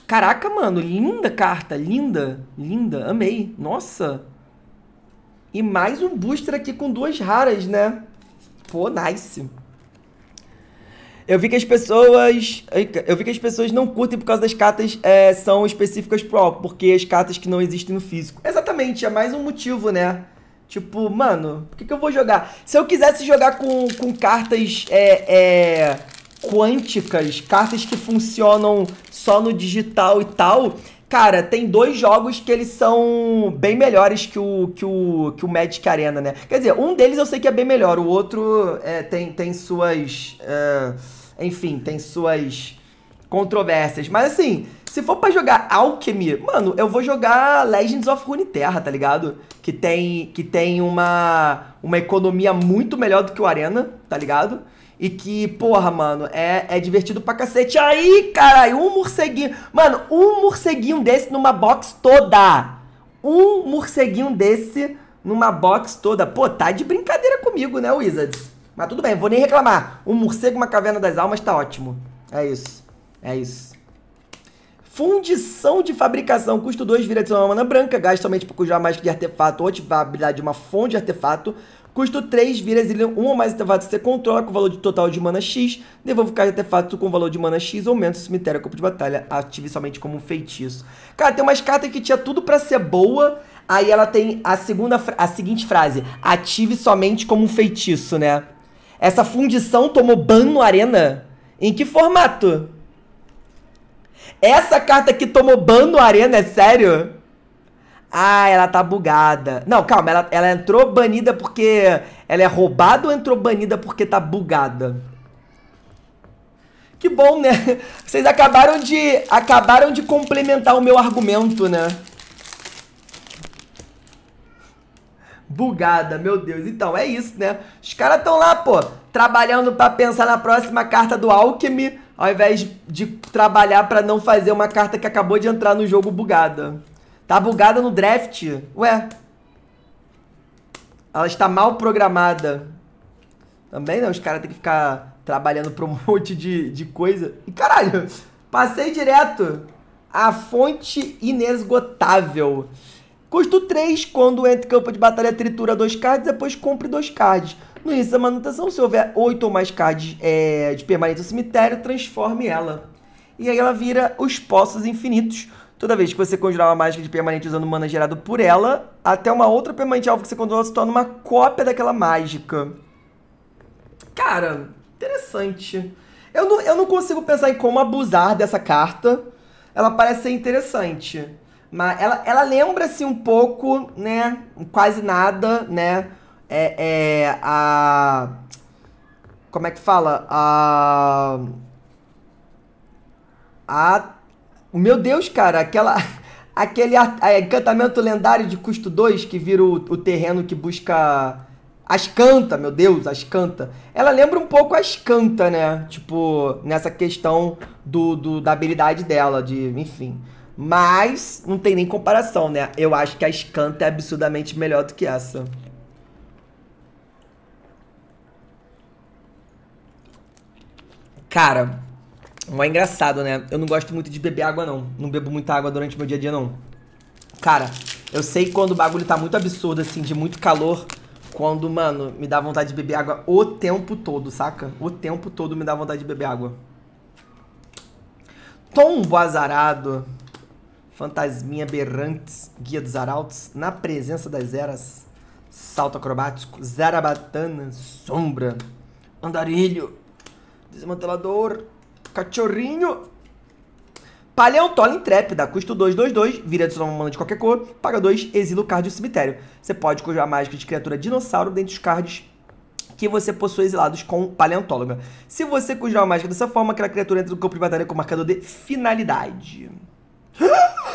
Caraca, mano, linda carta, linda, linda, amei. Nossa. E mais um booster aqui com duas raras, né? Pô, nice. Eu vi que as pessoas. Eu vi que as pessoas não curtem por causa das cartas é, são específicas pro, porque as cartas que não existem no físico. Exatamente, é mais um motivo, né? Tipo, mano, por que, que eu vou jogar? Se eu quisesse jogar com, com cartas é, é, quânticas, cartas que funcionam só no digital e tal. Cara, tem dois jogos que eles são bem melhores que o, que o, que o Magic Arena, né? Quer dizer, um deles eu sei que é bem melhor, o outro é, tem, tem suas. É, enfim, tem suas controvérsias. Mas assim, se for para jogar Alchemy, mano, eu vou jogar Legends of Runeterra, tá ligado? Que tem, que tem uma, uma economia muito melhor do que o Arena, tá ligado? E que, porra, mano, é, é divertido pra cacete. Aí, caralho, um morceguinho. Mano, um morceguinho desse numa box toda. Um morceguinho desse numa box toda. Pô, tá de brincadeira comigo, né, Wizards? Mas tudo bem, vou nem reclamar. Um morcego, uma caverna das almas, tá ótimo. É isso. É isso. Fundição de fabricação, custo 2, vira de uma mana branca, gasta somente para cujar mais de artefato ou ativar a habilidade de uma fonte de artefato. Custo 3, vira exílio um ou mais artefatos que você controla com o valor de total de mana X. Devolve cada artefato com o valor de mana X, ou o cemitério, campo de batalha, ative somente como um feitiço. Cara, tem umas cartas que tinha tudo para ser boa, aí ela tem a segunda a seguinte frase: ative somente como um feitiço, né? Essa fundição tomou ban no Arena? Em que formato? Essa carta que tomou ban no Arena, é sério? Ah, ela tá bugada. Não, calma, ela, ela entrou banida porque ela é roubada ou entrou banida porque tá bugada? Que bom, né? Vocês acabaram de acabaram de complementar o meu argumento, né? bugada, meu Deus. Então, é isso, né? Os caras estão lá, pô, trabalhando para pensar na próxima carta do Alchemy, ao invés de trabalhar para não fazer uma carta que acabou de entrar no jogo bugada. Tá bugada no draft? Ué. Ela está mal programada. Também, né? Os caras têm que ficar trabalhando pra um monte de, de coisa. E caralho, passei direto. A fonte inesgotável. Custo 3, quando entre campo de batalha, tritura dois cards, depois compre dois cards. No início da manutenção, se houver 8 ou mais cards é, de permanência no cemitério, transforme ela. E aí ela vira os Poços Infinitos. Toda vez que você conjurar uma mágica de permanente usando mana gerado por ela, até uma outra permanente alvo que você controla se torna uma cópia daquela mágica. Cara, interessante. Eu não, eu não consigo pensar em como abusar dessa carta. Ela parece ser interessante. Mas ela, ela lembra-se assim, um pouco, né? Quase nada, né? É, é, a. Como é que fala? A. A. Meu Deus, cara, aquela. Aquele a, a, encantamento lendário de custo 2 que vira o, o terreno que busca. Ascanta, meu Deus, Ascanta. Ela lembra um pouco as Ascanta, né? Tipo, nessa questão do, do, da habilidade dela, de, enfim. Mas não tem nem comparação, né? Eu acho que a Scanta é absurdamente melhor do que essa. Cara, não é engraçado, né? Eu não gosto muito de beber água, não. Não bebo muita água durante meu dia a dia, não. Cara, eu sei quando o bagulho tá muito absurdo, assim, de muito calor. Quando, mano, me dá vontade de beber água o tempo todo, saca? O tempo todo me dá vontade de beber água. Tombo azarado. Fantasminha Berrantes, Guia dos Arautos, Na Presença das Eras, Salto Acrobático, Zarabatana, Sombra, Andarilho, Desmantelador, Cachorrinho, Paleontola Intrépida, custo 2, 2, 2, vira de sua mana de qualquer cor, paga 2, exila o card do cemitério. Você pode conjurar mágica de criatura dinossauro dentre os cards que você possui exilados com Paleontóloga. Se você conjurar mágica dessa forma, aquela criatura entra no campo de batalha com marcador de finalidade. Ah!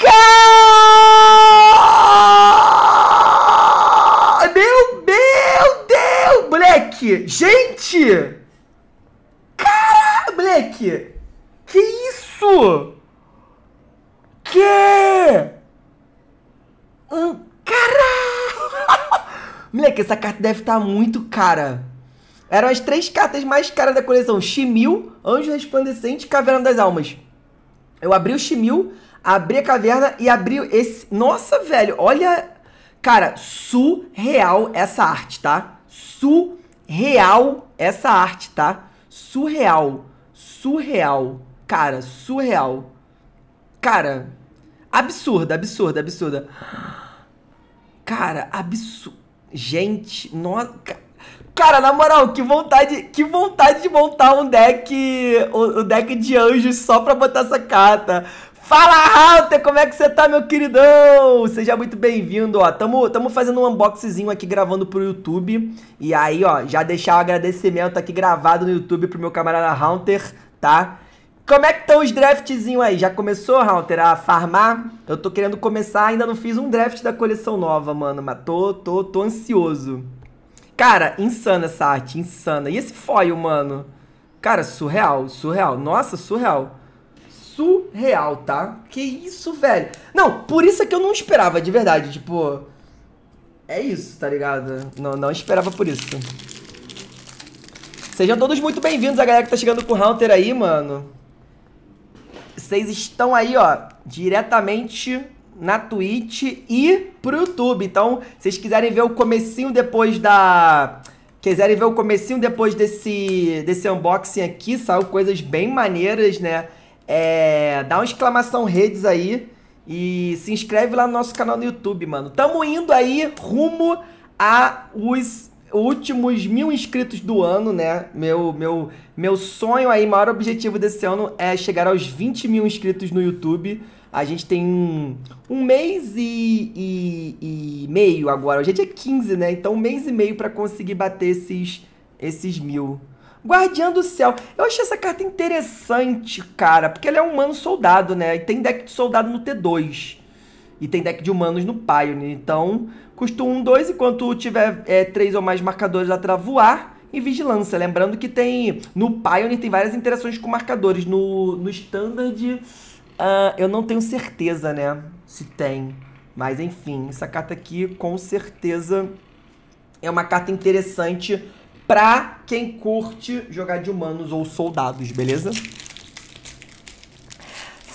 Cara! Meu, meu Deus, moleque! Gente! Cara, moleque! Que isso? Que? Um cara! moleque, essa carta deve estar tá muito cara. Eram as três cartas mais caras da coleção: Shimil, Anjo Resplandecente e Caverna das Almas. Eu abri o Shimil, Abri a caverna e abriu esse. Nossa, velho, olha. Cara, surreal essa arte, tá? Surreal essa arte, tá? Surreal. Surreal. Cara, surreal. Cara, absurda, absurda, absurda. Cara, absurdo. Gente, nossa. Cara, na moral, que vontade, que vontade de montar um deck, o um deck de anjos só pra botar essa carta. Fala, Halter! Como é que você tá, meu queridão? Seja muito bem-vindo, ó. Tamo, tamo fazendo um unboxing aqui, gravando pro YouTube. E aí, ó, já deixar o um agradecimento aqui gravado no YouTube pro meu camarada Hunter, tá? Como é que estão os draftzinhos aí? Já começou, Hunter, a farmar? Eu tô querendo começar, ainda não fiz um draft da coleção nova, mano. Mas tô, tô, tô ansioso. Cara, insana essa arte, insana. E esse foil, mano? Cara, surreal, surreal. Nossa, surreal surreal, tá? Que isso, velho. Não, por isso é que eu não esperava, de verdade. Tipo, é isso, tá ligado? Não, não esperava por isso. Sejam todos muito bem-vindos, a galera que tá chegando com o Hunter aí, mano. Vocês estão aí, ó, diretamente na Twitch e pro YouTube. Então, se vocês quiserem ver o comecinho depois da quiserem ver o comecinho depois desse, desse unboxing aqui, saiu coisas bem maneiras, né? É, dá uma exclamação redes aí e se inscreve lá no nosso canal no YouTube, mano. Tamo indo aí rumo a os últimos mil inscritos do ano, né? Meu, meu, meu sonho aí, maior objetivo desse ano é chegar aos 20 mil inscritos no YouTube. A gente tem um, um mês e, e, e, meio agora. Hoje é dia 15, né? Então, um mês e meio para conseguir bater esses, esses mil. Guardiã do Céu. Eu achei essa carta interessante, cara, porque ela é um humano soldado, né? E tem deck de soldado no T2. E tem deck de humanos no Pioneer. Então, custa 1, um, 2, enquanto tiver é, três ou mais marcadores atrás voar e vigilância. Lembrando que tem. No Pioneer tem várias interações com marcadores. No, no Standard, uh, eu não tenho certeza, né? Se tem. Mas enfim, essa carta aqui com certeza é uma carta interessante pra quem curte jogar de humanos ou soldados, beleza?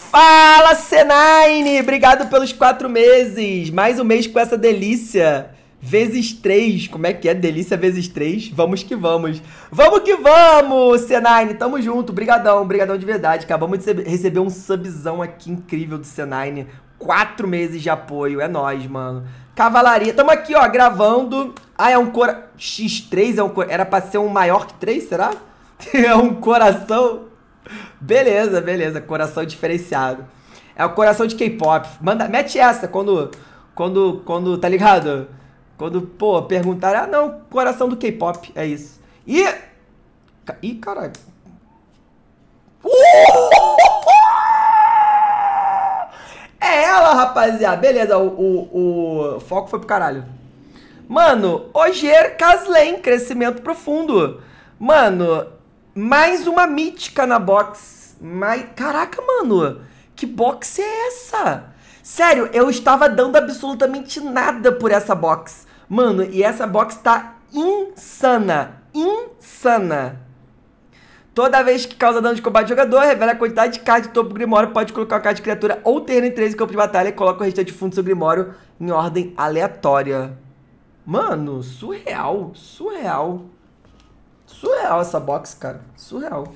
Fala, Senaine! Obrigado pelos quatro meses! Mais um mês com essa delícia! Vezes três, como é que é? Delícia vezes três? Vamos que vamos! Vamos que vamos, Senaine! Tamo junto, brigadão, brigadão de verdade. Acabamos de receber um subzão aqui incrível do Senaine. Quatro meses de apoio, é nóis, mano. Cavalaria. Estamos aqui, ó, gravando. Ah, é um cora... X3 é um cora... Era pra ser um maior que 3, será? é um coração. Beleza, beleza. Coração diferenciado. É o coração de K-pop. Manda... Mete essa quando... Quando... Quando... Tá ligado? Quando, pô, perguntar Ah, não. Coração do K-pop. É isso. E... Ih, caralho. Uh! é ela, rapaziada. Beleza, o, o, o foco foi pro caralho. Mano, Ogier Caslen, crescimento profundo. Mano, mais uma mítica na box. Mais... Caraca, mano, que box é essa? Sério, eu estava dando absolutamente nada por essa box. Mano, e essa box tá insana. Insana. Toda vez que causa dano de combate ao jogador, revela a quantidade de cards do topo do Grimório. Pode colocar a carta de criatura ou terreno em 13 campo de batalha e coloca o restante de fundo do seu Grimório em ordem aleatória. Mano, surreal. Surreal. Surreal essa box, cara. Surreal.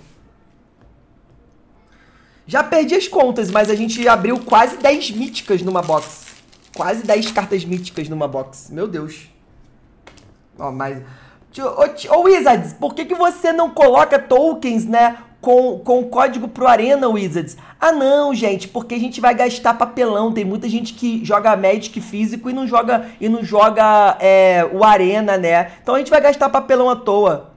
Já perdi as contas, mas a gente abriu quase 10 míticas numa box. Quase 10 cartas míticas numa box. Meu Deus. Ó, mas... Ô, ô Wizards, por que, que você não coloca tokens, né? Com, com código pro Arena Wizards. Ah, não, gente, porque a gente vai gastar papelão. Tem muita gente que joga Magic físico e não joga e não joga é, o Arena, né? Então a gente vai gastar papelão à toa.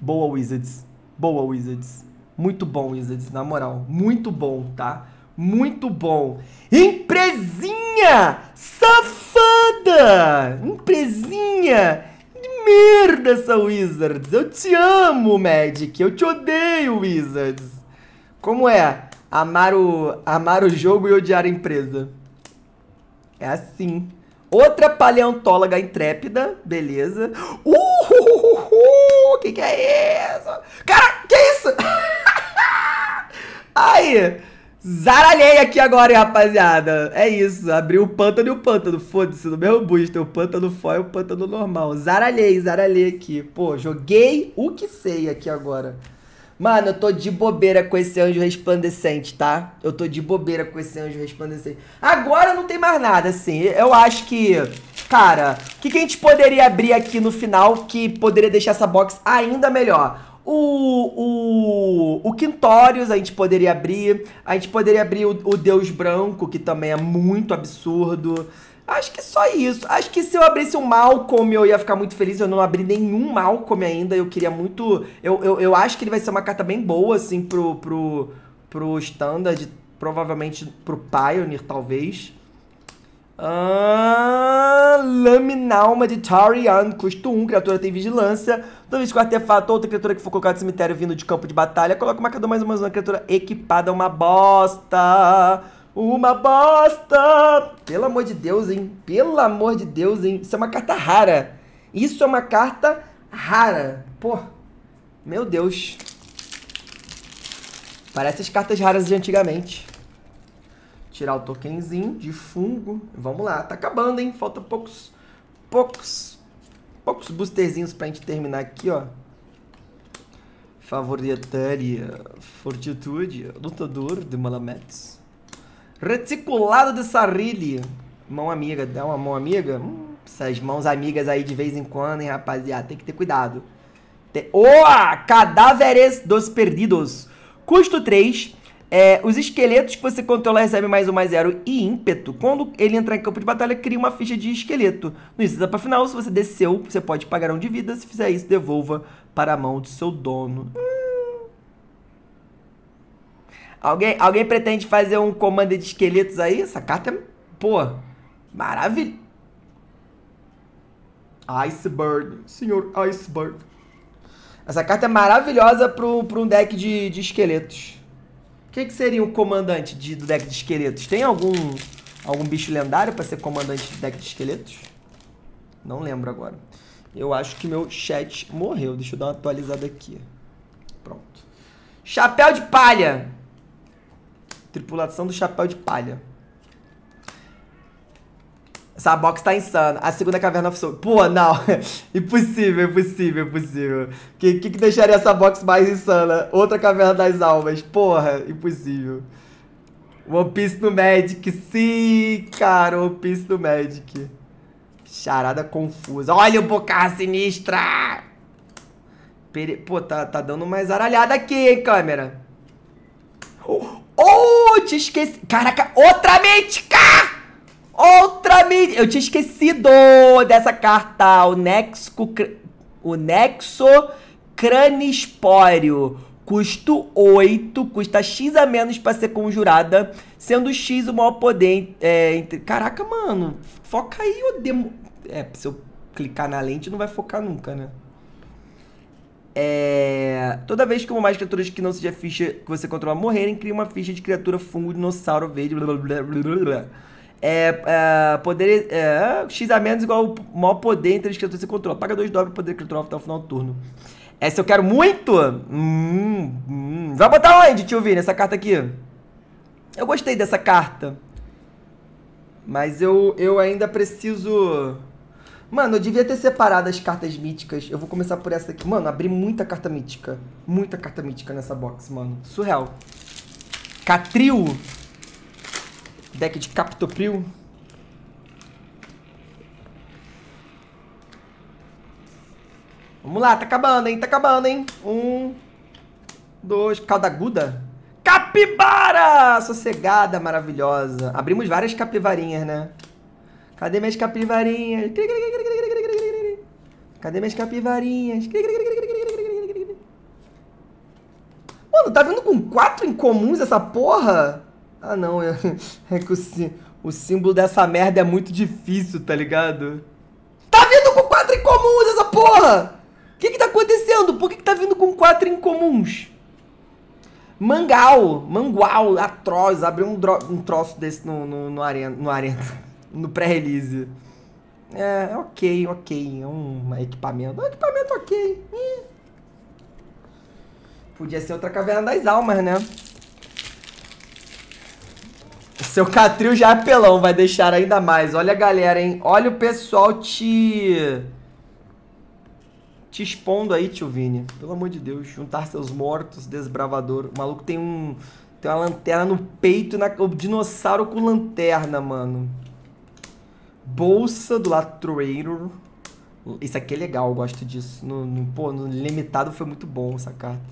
Boa, Wizards. Boa, Wizards. Muito bom, Wizards, na moral. Muito bom, tá? Muito bom. Empresinha! Safada! Empresinha! merda essa Wizards! Eu te amo, Magic! Eu te odeio, Wizards! Como é amar o, amar o jogo e odiar a empresa? É assim. Outra paleontóloga intrépida, beleza. Uhul! Uh, uh, uh, que que é isso? Cara, que isso? Aí! Zaralhei aqui agora, hein, rapaziada. É isso, abri o pântano e o pântano. Foda-se, no mesmo booster. É o pântano foi o pântano normal. Zaralhei, zaralhei aqui. Pô, joguei o que sei aqui agora. Mano, eu tô de bobeira com esse anjo resplandecente, tá? Eu tô de bobeira com esse anjo resplandecente. Agora não tem mais nada, assim. Eu acho que. Cara, o que, que a gente poderia abrir aqui no final que poderia deixar essa box ainda melhor? O, o, o Quintórios a gente poderia abrir. A gente poderia abrir o, o Deus Branco, que também é muito absurdo. Acho que é só isso. Acho que se eu abrisse o Malcolm, eu ia ficar muito feliz. Eu não abri nenhum Malcolm ainda. Eu queria muito. Eu, eu, eu acho que ele vai ser uma carta bem boa, assim, pro, pro, pro Standard. Provavelmente pro Pioneer, talvez. Ah, Laminalma de Tarian, custo 1, criatura tem vigilância. Toda vez que o artefato ou outra criatura que for colocada no cemitério vindo de campo de batalha, coloca o marcador mais ou menos uma criatura equipada, uma bosta. Uma bosta! Pelo amor de Deus, hein? Pelo amor de Deus, hein? Isso é uma carta rara. Isso é uma carta rara. Pô, meu Deus. Parece as cartas raras de antigamente tirar o tokenzinho de fungo. Vamos lá, tá acabando, hein? Falta poucos, poucos, poucos boosterzinhos pra gente terminar aqui, ó. Favoritária, Fortitude, Lutador de malamets Reticulado de Sarrilli. Mão amiga, dá uma mão amiga? Hum, essas mãos amigas aí de vez em quando, hein, rapaziada? Tem que ter cuidado. Te... Oa! Cadáveres dos Perdidos. Custo 3. É, os esqueletos que você controla recebem mais um mais zero e ímpeto. Quando ele entrar em campo de batalha, cria uma ficha de esqueleto. No início para final, se você desceu, você pode pagar um de vida. Se fizer isso, devolva para a mão do seu dono. Hum. Alguém, alguém pretende fazer um comando de esqueletos aí? Essa carta é, pô, maravilha. Iceberg, senhor Iceberg. Essa carta é maravilhosa para um deck de, de esqueletos que, que seria o comandante de, do deck de esqueletos? Tem algum, algum bicho lendário para ser comandante do deck de esqueletos? Não lembro agora. Eu acho que meu chat morreu. Deixa eu dar uma atualizada aqui. Pronto. Chapéu de palha. Tripulação do chapéu de palha. Essa box tá insana. A segunda caverna oficial. Pô, não. impossível, impossível, impossível. O que, que, que deixaria essa box mais insana? Outra caverna das almas. Porra, impossível. One Piece no Magic. Sim, cara, One Piece no Magic. Charada confusa. Olha o Boca Sinistra! Pere... Pô, tá, tá dando uma zaralhada aqui, hein, câmera. Oh, oh, te esqueci. Caraca, outra cara. Outra mídia. Eu tinha esquecido dessa carta. O nexo, o nexo cranispório. Custo 8, custa X a menos para ser conjurada, sendo X o maior poder. É, entre... Caraca, mano, foca aí, o demo. É, se eu clicar na lente, não vai focar nunca, né? É... Toda vez que uma mais criaturas que não seja ficha que você controla morrerem, cria uma ficha de criatura fungo, dinossauro verde, blá blá blá blá blá é, é, poder é, x a menos igual ao maior poder entre as criaturas que você controla. Paga 2 dobra o poder que até o final do turno. Essa eu quero muito! Hum, hum. Vai botar onde, tio Vini, essa carta aqui? Eu gostei dessa carta. Mas eu, eu ainda preciso... Mano, eu devia ter separado as cartas míticas. Eu vou começar por essa aqui. Mano, abri muita carta mítica. Muita carta mítica nessa box, mano. Surreal. Catril. Deck de Captopril. Vamos lá, tá acabando, hein? Tá acabando, hein? Um, dois... Caldaguda? Capibara! Sossegada, maravilhosa. Abrimos várias capivarinhas, né? Cadê minhas capivarinhas? Cadê minhas capivarinhas? Mano, tá vindo com quatro incomuns essa porra? Ah, não, é, é que o, o símbolo dessa merda é muito difícil, tá ligado? Tá vindo com quatro incomuns essa porra! O que que tá acontecendo? Por que que tá vindo com quatro incomuns? Mangal, mangual, atroz, abriu um, um troço desse no, no, no arena, no, arena, no pré-release. É, ok, ok, é um equipamento, é um equipamento ok. Ih. Podia ser outra caverna das almas, né? Seu Catril já é pelão, vai deixar ainda mais. Olha a galera, hein? Olha o pessoal te... Te expondo aí, tio Vini. Pelo amor de Deus. Juntar seus mortos, desbravador. O maluco tem um... Tem uma lanterna no peito, na... o dinossauro com lanterna, mano. Bolsa do latroeiro. Isso aqui é legal, eu gosto disso. No, no, pô, no limitado foi muito bom essa carta.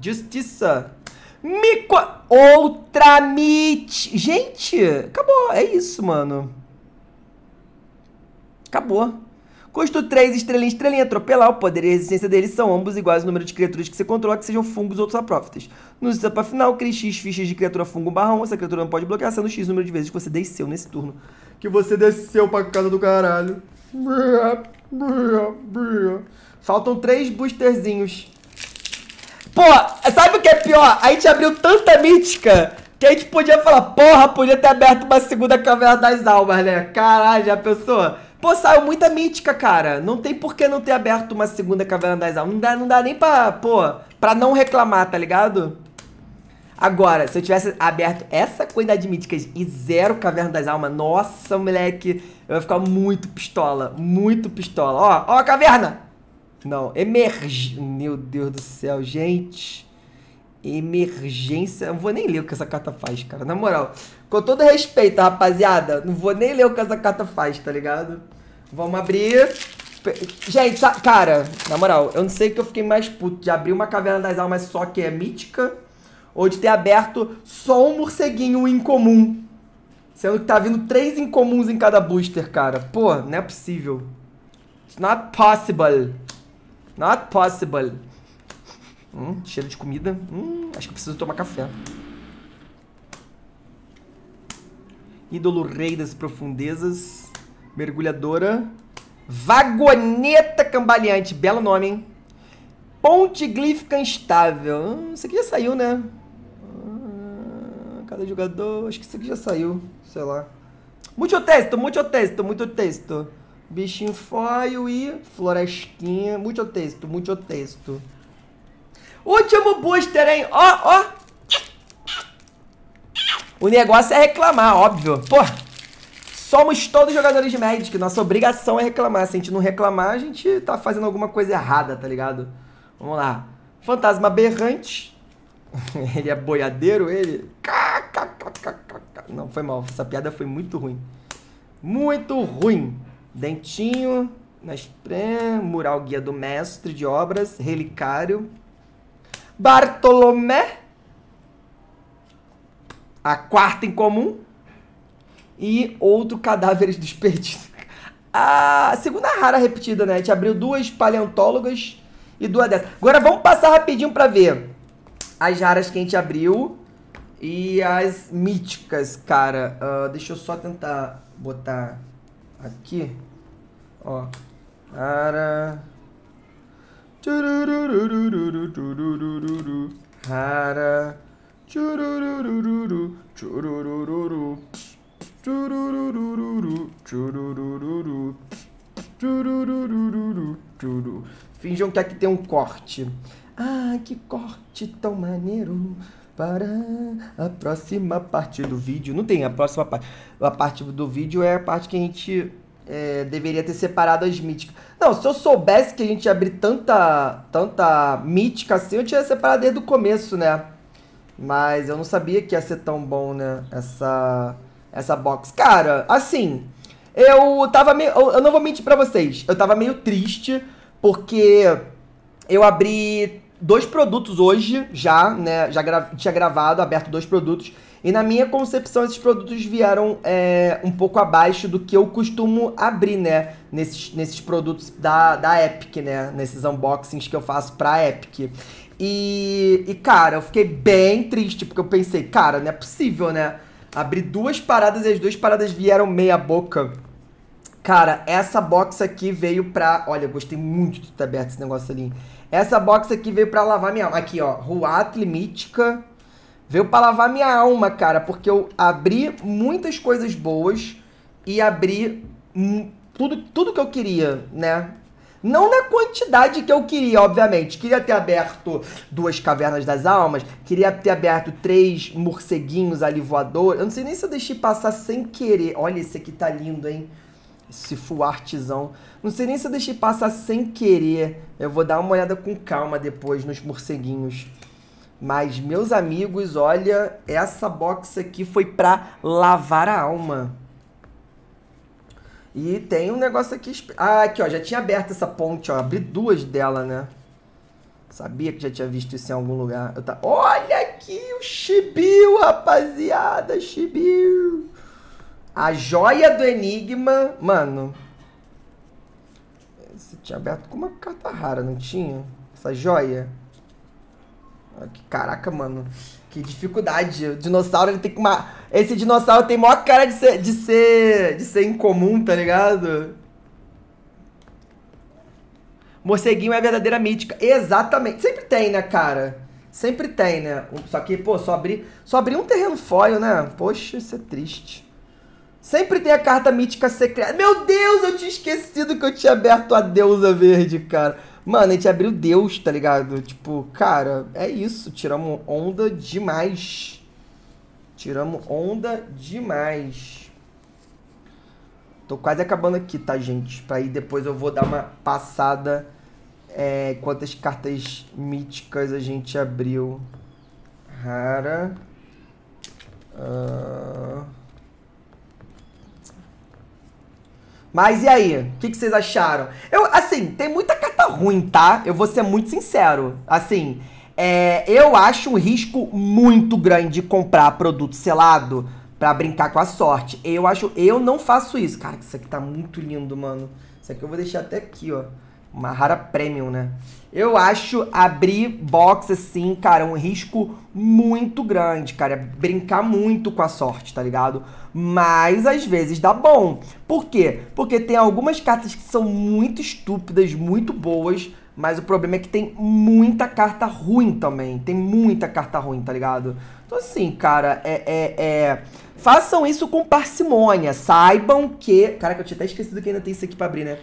Justiça. Mico... Outra mit... Gente, acabou. É isso, mano. Acabou. Custo 3, estrelinha, estrelinha, atropelar. O poder e a resistência deles são ambos iguais ao número de criaturas que você controla, que sejam fungos ou saprófitas. No etapa final, crie X fichas de criatura fungo barra 1. Essa criatura não pode bloquear, sendo X número de vezes que você desceu nesse turno. Que você desceu pra casa do caralho. Faltam três boosterzinhos. Pô, sabe o que é pior? A gente abriu tanta mítica que a gente podia falar, porra, podia ter aberto uma segunda Caverna das Almas, né? Caralho, já pensou? Pô, saiu muita mítica, cara. Não tem por que não ter aberto uma segunda Caverna das Almas. Não dá, não dá nem pra, pô, pra não reclamar, tá ligado? Agora, se eu tivesse aberto essa quantidade de míticas e zero Caverna das Almas, nossa, moleque, eu ia ficar muito pistola, muito pistola. Ó, ó a caverna! Não, emerg... Meu Deus do céu, gente. Emergência. Não vou nem ler o que essa carta faz, cara. Na moral, com todo respeito, rapaziada, não vou nem ler o que essa carta faz, tá ligado? Vamos abrir. Gente, cara, na moral, eu não sei que eu fiquei mais puto de abrir uma caverna das almas só que é mítica ou de ter aberto só um morceguinho incomum. Sendo que tá vindo três incomuns em cada booster, cara. Pô, não é possível. It's not possible. Not possible. Hum, cheiro de comida. Hum, acho que preciso tomar café. Ídolo rei das profundezas. Mergulhadora. Vagoneta cambaleante. Belo nome, hein? Ponte glífica instável. Hum, isso aqui já saiu, né? Ah, cada jogador. Acho que isso aqui já saiu. Sei lá. Muito texto, muito texto, muito texto. Bichinho foio e florestinha. Muito texto, muito texto. Último booster, hein? Ó, ó. O negócio é reclamar, óbvio. Pô, somos todos jogadores de Magic. Nossa obrigação é reclamar. Se a gente não reclamar, a gente tá fazendo alguma coisa errada, tá ligado? Vamos lá. Fantasma berrante. ele é boiadeiro, ele? Não, foi mal. Essa piada foi muito ruim. Muito ruim. Dentinho, Nasprem, Mural Guia do Mestre de Obras, Relicário. Bartolomé, a quarta em comum. E outro Cadáveres desperdício A segunda rara repetida, né? A gente abriu duas paleontólogas e duas dessas. Agora vamos passar rapidinho para ver as raras que a gente abriu e as míticas, cara. Uh, deixa eu só tentar botar aqui, ó, ara, ara, Finjam que aqui tem um corte. Ah, que corte tão maneiro. Para a próxima parte do vídeo. Não tem a próxima parte. A parte do vídeo é a parte que a gente é, deveria ter separado as míticas. Não, se eu soubesse que a gente ia abrir tanta, tanta mítica assim, eu tinha separado desde o começo, né? Mas eu não sabia que ia ser tão bom, né? Essa, essa box. Cara, assim, eu tava meio. Eu não vou mentir pra vocês. Eu tava meio triste, porque eu abri dois produtos hoje já, né? Já gra tinha gravado, aberto dois produtos. E na minha concepção, esses produtos vieram é, um pouco abaixo do que eu costumo abrir, né? Nesses, nesses produtos da, da Epic, né? Nesses unboxings que eu faço pra Epic. E, e, cara, eu fiquei bem triste, porque eu pensei, cara, não é possível, né? Abri duas paradas e as duas paradas vieram meia boca. Cara, essa box aqui veio pra. Olha, eu gostei muito de ter aberto esse negócio ali. Essa box aqui veio para lavar minha alma. Aqui, ó, Ruatli Mítica. Veio para lavar minha alma, cara, porque eu abri muitas coisas boas e abri hum, tudo, tudo que eu queria, né? Não na quantidade que eu queria, obviamente. Queria ter aberto duas cavernas das almas, queria ter aberto três morceguinhos ali voador. Eu não sei nem se eu deixei passar sem querer. Olha, esse aqui tá lindo, hein? esse fuartizão. Não sei nem se eu deixei passar sem querer. Eu vou dar uma olhada com calma depois nos morceguinhos. Mas, meus amigos, olha, essa box aqui foi pra lavar a alma. E tem um negócio aqui... Ah, aqui, ó, já tinha aberto essa ponte, ó. Abri duas dela, né? Sabia que já tinha visto isso em algum lugar. Eu Olha aqui o chibiu, rapaziada, chibiu. A joia do enigma. Mano. Você tinha aberto com uma carta rara, não tinha? Essa joia. Ah, caraca, mano. Que dificuldade. O dinossauro ele tem que. Uma... Esse dinossauro tem maior cara de ser. de ser. de ser incomum, tá ligado? Morceguinho é verdadeira mítica. Exatamente. Sempre tem, né, cara? Sempre tem, né? Só que, pô, só abrir. Só abrir um terreno foil, né? Poxa, isso é triste. Sempre tem a carta mítica secreta. Meu Deus, eu tinha esquecido que eu tinha aberto a deusa verde, cara. Mano, a gente abriu Deus, tá ligado? Tipo, cara, é isso. Tiramos onda demais. Tiramos onda demais. Tô quase acabando aqui, tá, gente? Pra aí depois eu vou dar uma passada. É, quantas cartas míticas a gente abriu. Rara. Ahn. Uh... Mas e aí? O que, que, vocês acharam? Eu, assim, tem muita carta ruim, tá? Eu vou ser muito sincero. Assim, é, eu acho um risco muito grande comprar produto selado para brincar com a sorte. Eu acho, eu não faço isso. Cara, isso aqui tá muito lindo, mano. Isso aqui eu vou deixar até aqui, ó. Uma rara premium, né? Eu acho abrir box assim, cara, um risco muito grande, cara. É brincar muito com a sorte, tá ligado? mas às vezes dá bom. Por quê? Porque tem algumas cartas que são muito estúpidas, muito boas, mas o problema é que tem muita carta ruim também. Tem muita carta ruim, tá ligado? Então, assim, cara, é. é, é... Façam isso com parcimônia. Saibam que. Caraca, eu tinha até esquecido que ainda tem isso aqui pra abrir, né?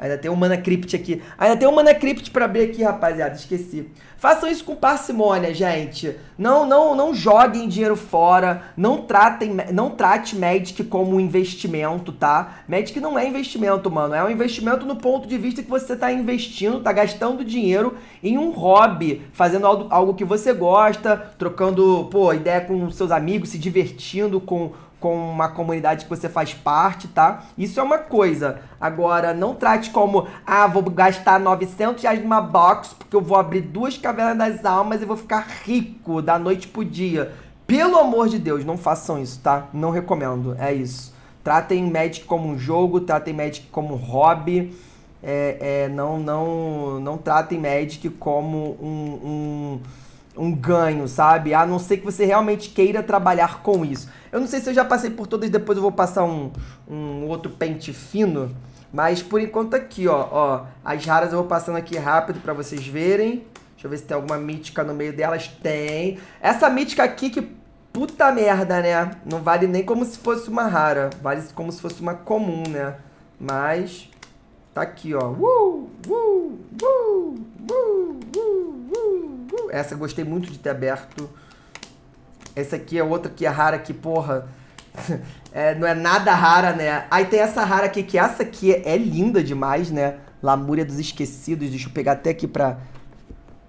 Ainda tem o Mana Crypt aqui. Ainda tem o Mana Crypt pra abrir aqui, rapaziada. Esqueci. Façam isso com parcimônia, gente. Não, não, não joguem dinheiro fora. Não tratem, não trate Magic como um investimento, tá? Magic não é investimento, mano. É um investimento no ponto de vista que você tá investindo, tá gastando dinheiro em um hobby, fazendo algo, algo que você gosta, trocando, pô, ideia com seus amigos, se divertindo com com uma comunidade que você faz parte, tá? Isso é uma coisa. Agora, não trate como, ah, vou gastar 900 reais numa box porque eu vou abrir duas cavernas das almas e vou ficar rico da noite pro dia. Pelo amor de Deus, não façam isso, tá? Não recomendo, é isso. Tratem Magic como um jogo, tratem Magic como um hobby. É, é, não, não, não tratem Magic como um, um um ganho, sabe? A não ser que você realmente queira trabalhar com isso. Eu não sei se eu já passei por todas, depois eu vou passar um, um outro pente fino. Mas por enquanto aqui, ó, ó, as raras eu vou passando aqui rápido para vocês verem. Deixa eu ver se tem alguma mítica no meio delas. Tem. Essa mítica aqui que puta merda, né? Não vale nem como se fosse uma rara, vale como se fosse uma comum, né? Mas Tá aqui, ó. Essa eu gostei muito de ter aberto. Essa aqui é outra que é rara, que porra. é, não é nada rara, né? Aí tem essa rara aqui, que essa aqui é, linda demais, né? Lamúria dos Esquecidos. Deixa eu pegar até aqui pra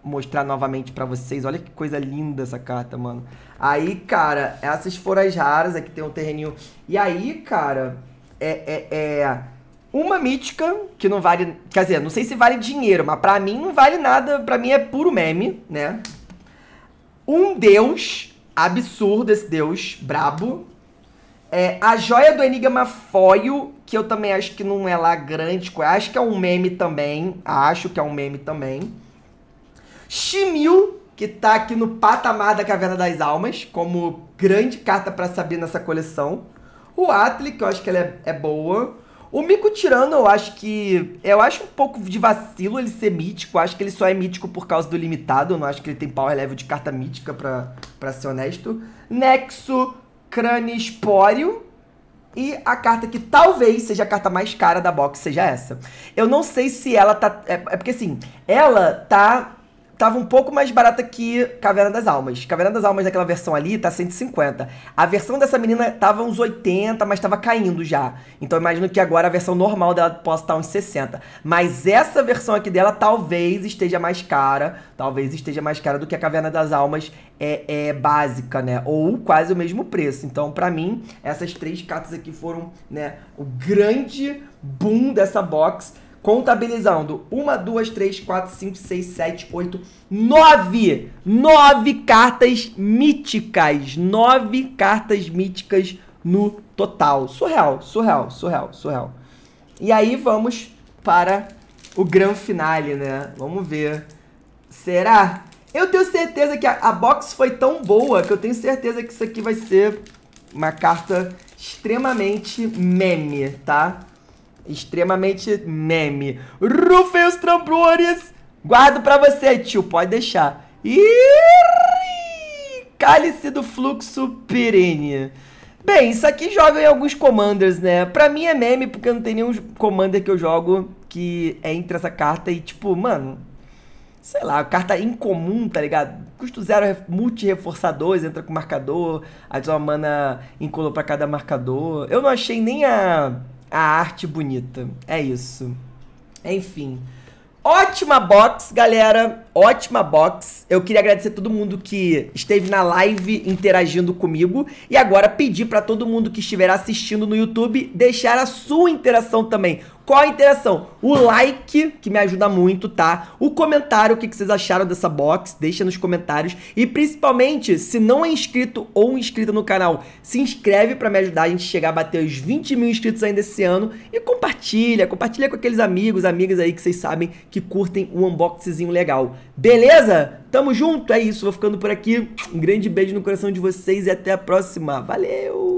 mostrar novamente para vocês. Olha que coisa linda essa carta, mano. Aí, cara, essas foram as raras. Aqui tem um terreninho. E aí, cara, é, é, é uma mítica, que não vale. Quer dizer, não sei se vale dinheiro, mas pra mim não vale nada. Pra mim é puro meme, né? Um deus, absurdo esse deus, brabo. É, a joia do Enigma Foil, que eu também acho que não é lá grande Acho que é um meme também. Acho que é um meme também. Shimil, que tá aqui no patamar da Caverna das Almas, como grande carta para saber nessa coleção. O Atli, que eu acho que ela é, é boa. O Mico Tirano, eu acho que. Eu acho um pouco de vacilo ele ser mítico. Eu acho que ele só é mítico por causa do limitado. Eu não acho que ele tem power level de carta mítica, pra, pra ser honesto. Nexo, Cranispório. E a carta que talvez seja a carta mais cara da box seja essa. Eu não sei se ela tá. É, é porque assim, ela tá tava um pouco mais barata que Caverna das Almas. Caverna das Almas, naquela versão ali, tá 150. A versão dessa menina tava uns 80, mas tava caindo já. Então eu imagino que agora a versão normal dela possa estar tá uns 60. Mas essa versão aqui dela talvez esteja mais cara. Talvez esteja mais cara do que a Caverna das Almas é, é básica, né? Ou quase o mesmo preço. Então, para mim, essas três cartas aqui foram, né, o grande boom dessa box contabilizando uma, duas, três, quatro, cinco, seis, sete, oito, nove, nove cartas míticas! nove cartas míticas no total. Surreal, surreal, surreal, surreal. E aí vamos para o grande finale, né? Vamos ver. Será? Eu tenho certeza que a, a box foi tão boa que eu tenho certeza que isso aqui vai ser uma carta extremamente meme, tá? extremamente meme. Rufem os tambores! Guardo pra você, tio, pode deixar. E... Cálice do fluxo perene. Bem, isso aqui joga em alguns commanders, né? Pra mim é meme, porque não tem nenhum commander que eu jogo que é entre essa carta e, tipo, mano... Sei lá, carta incomum, tá ligado? Custo zero, multi-reforçadores, entra com marcador, adiciona uma mana incolor pra cada marcador. Eu não achei nem a a arte bonita. É isso. Enfim. Ótima box, galera. Ótima box. Eu queria agradecer a todo mundo que esteve na live interagindo comigo e agora pedir para todo mundo que estiver assistindo no YouTube deixar a sua interação também. Qual a interação? O like, que me ajuda muito, tá? O comentário, o que vocês acharam dessa box, deixa nos comentários. E principalmente, se não é inscrito ou inscrita no canal, se inscreve para me ajudar a gente chegar a bater os 20 mil inscritos ainda esse ano. E compartilha, compartilha com aqueles amigos, amigas aí que vocês sabem que curtem um unboxzinho legal. Beleza? Tamo junto? É isso, vou ficando por aqui. Um grande beijo no coração de vocês e até a próxima. Valeu!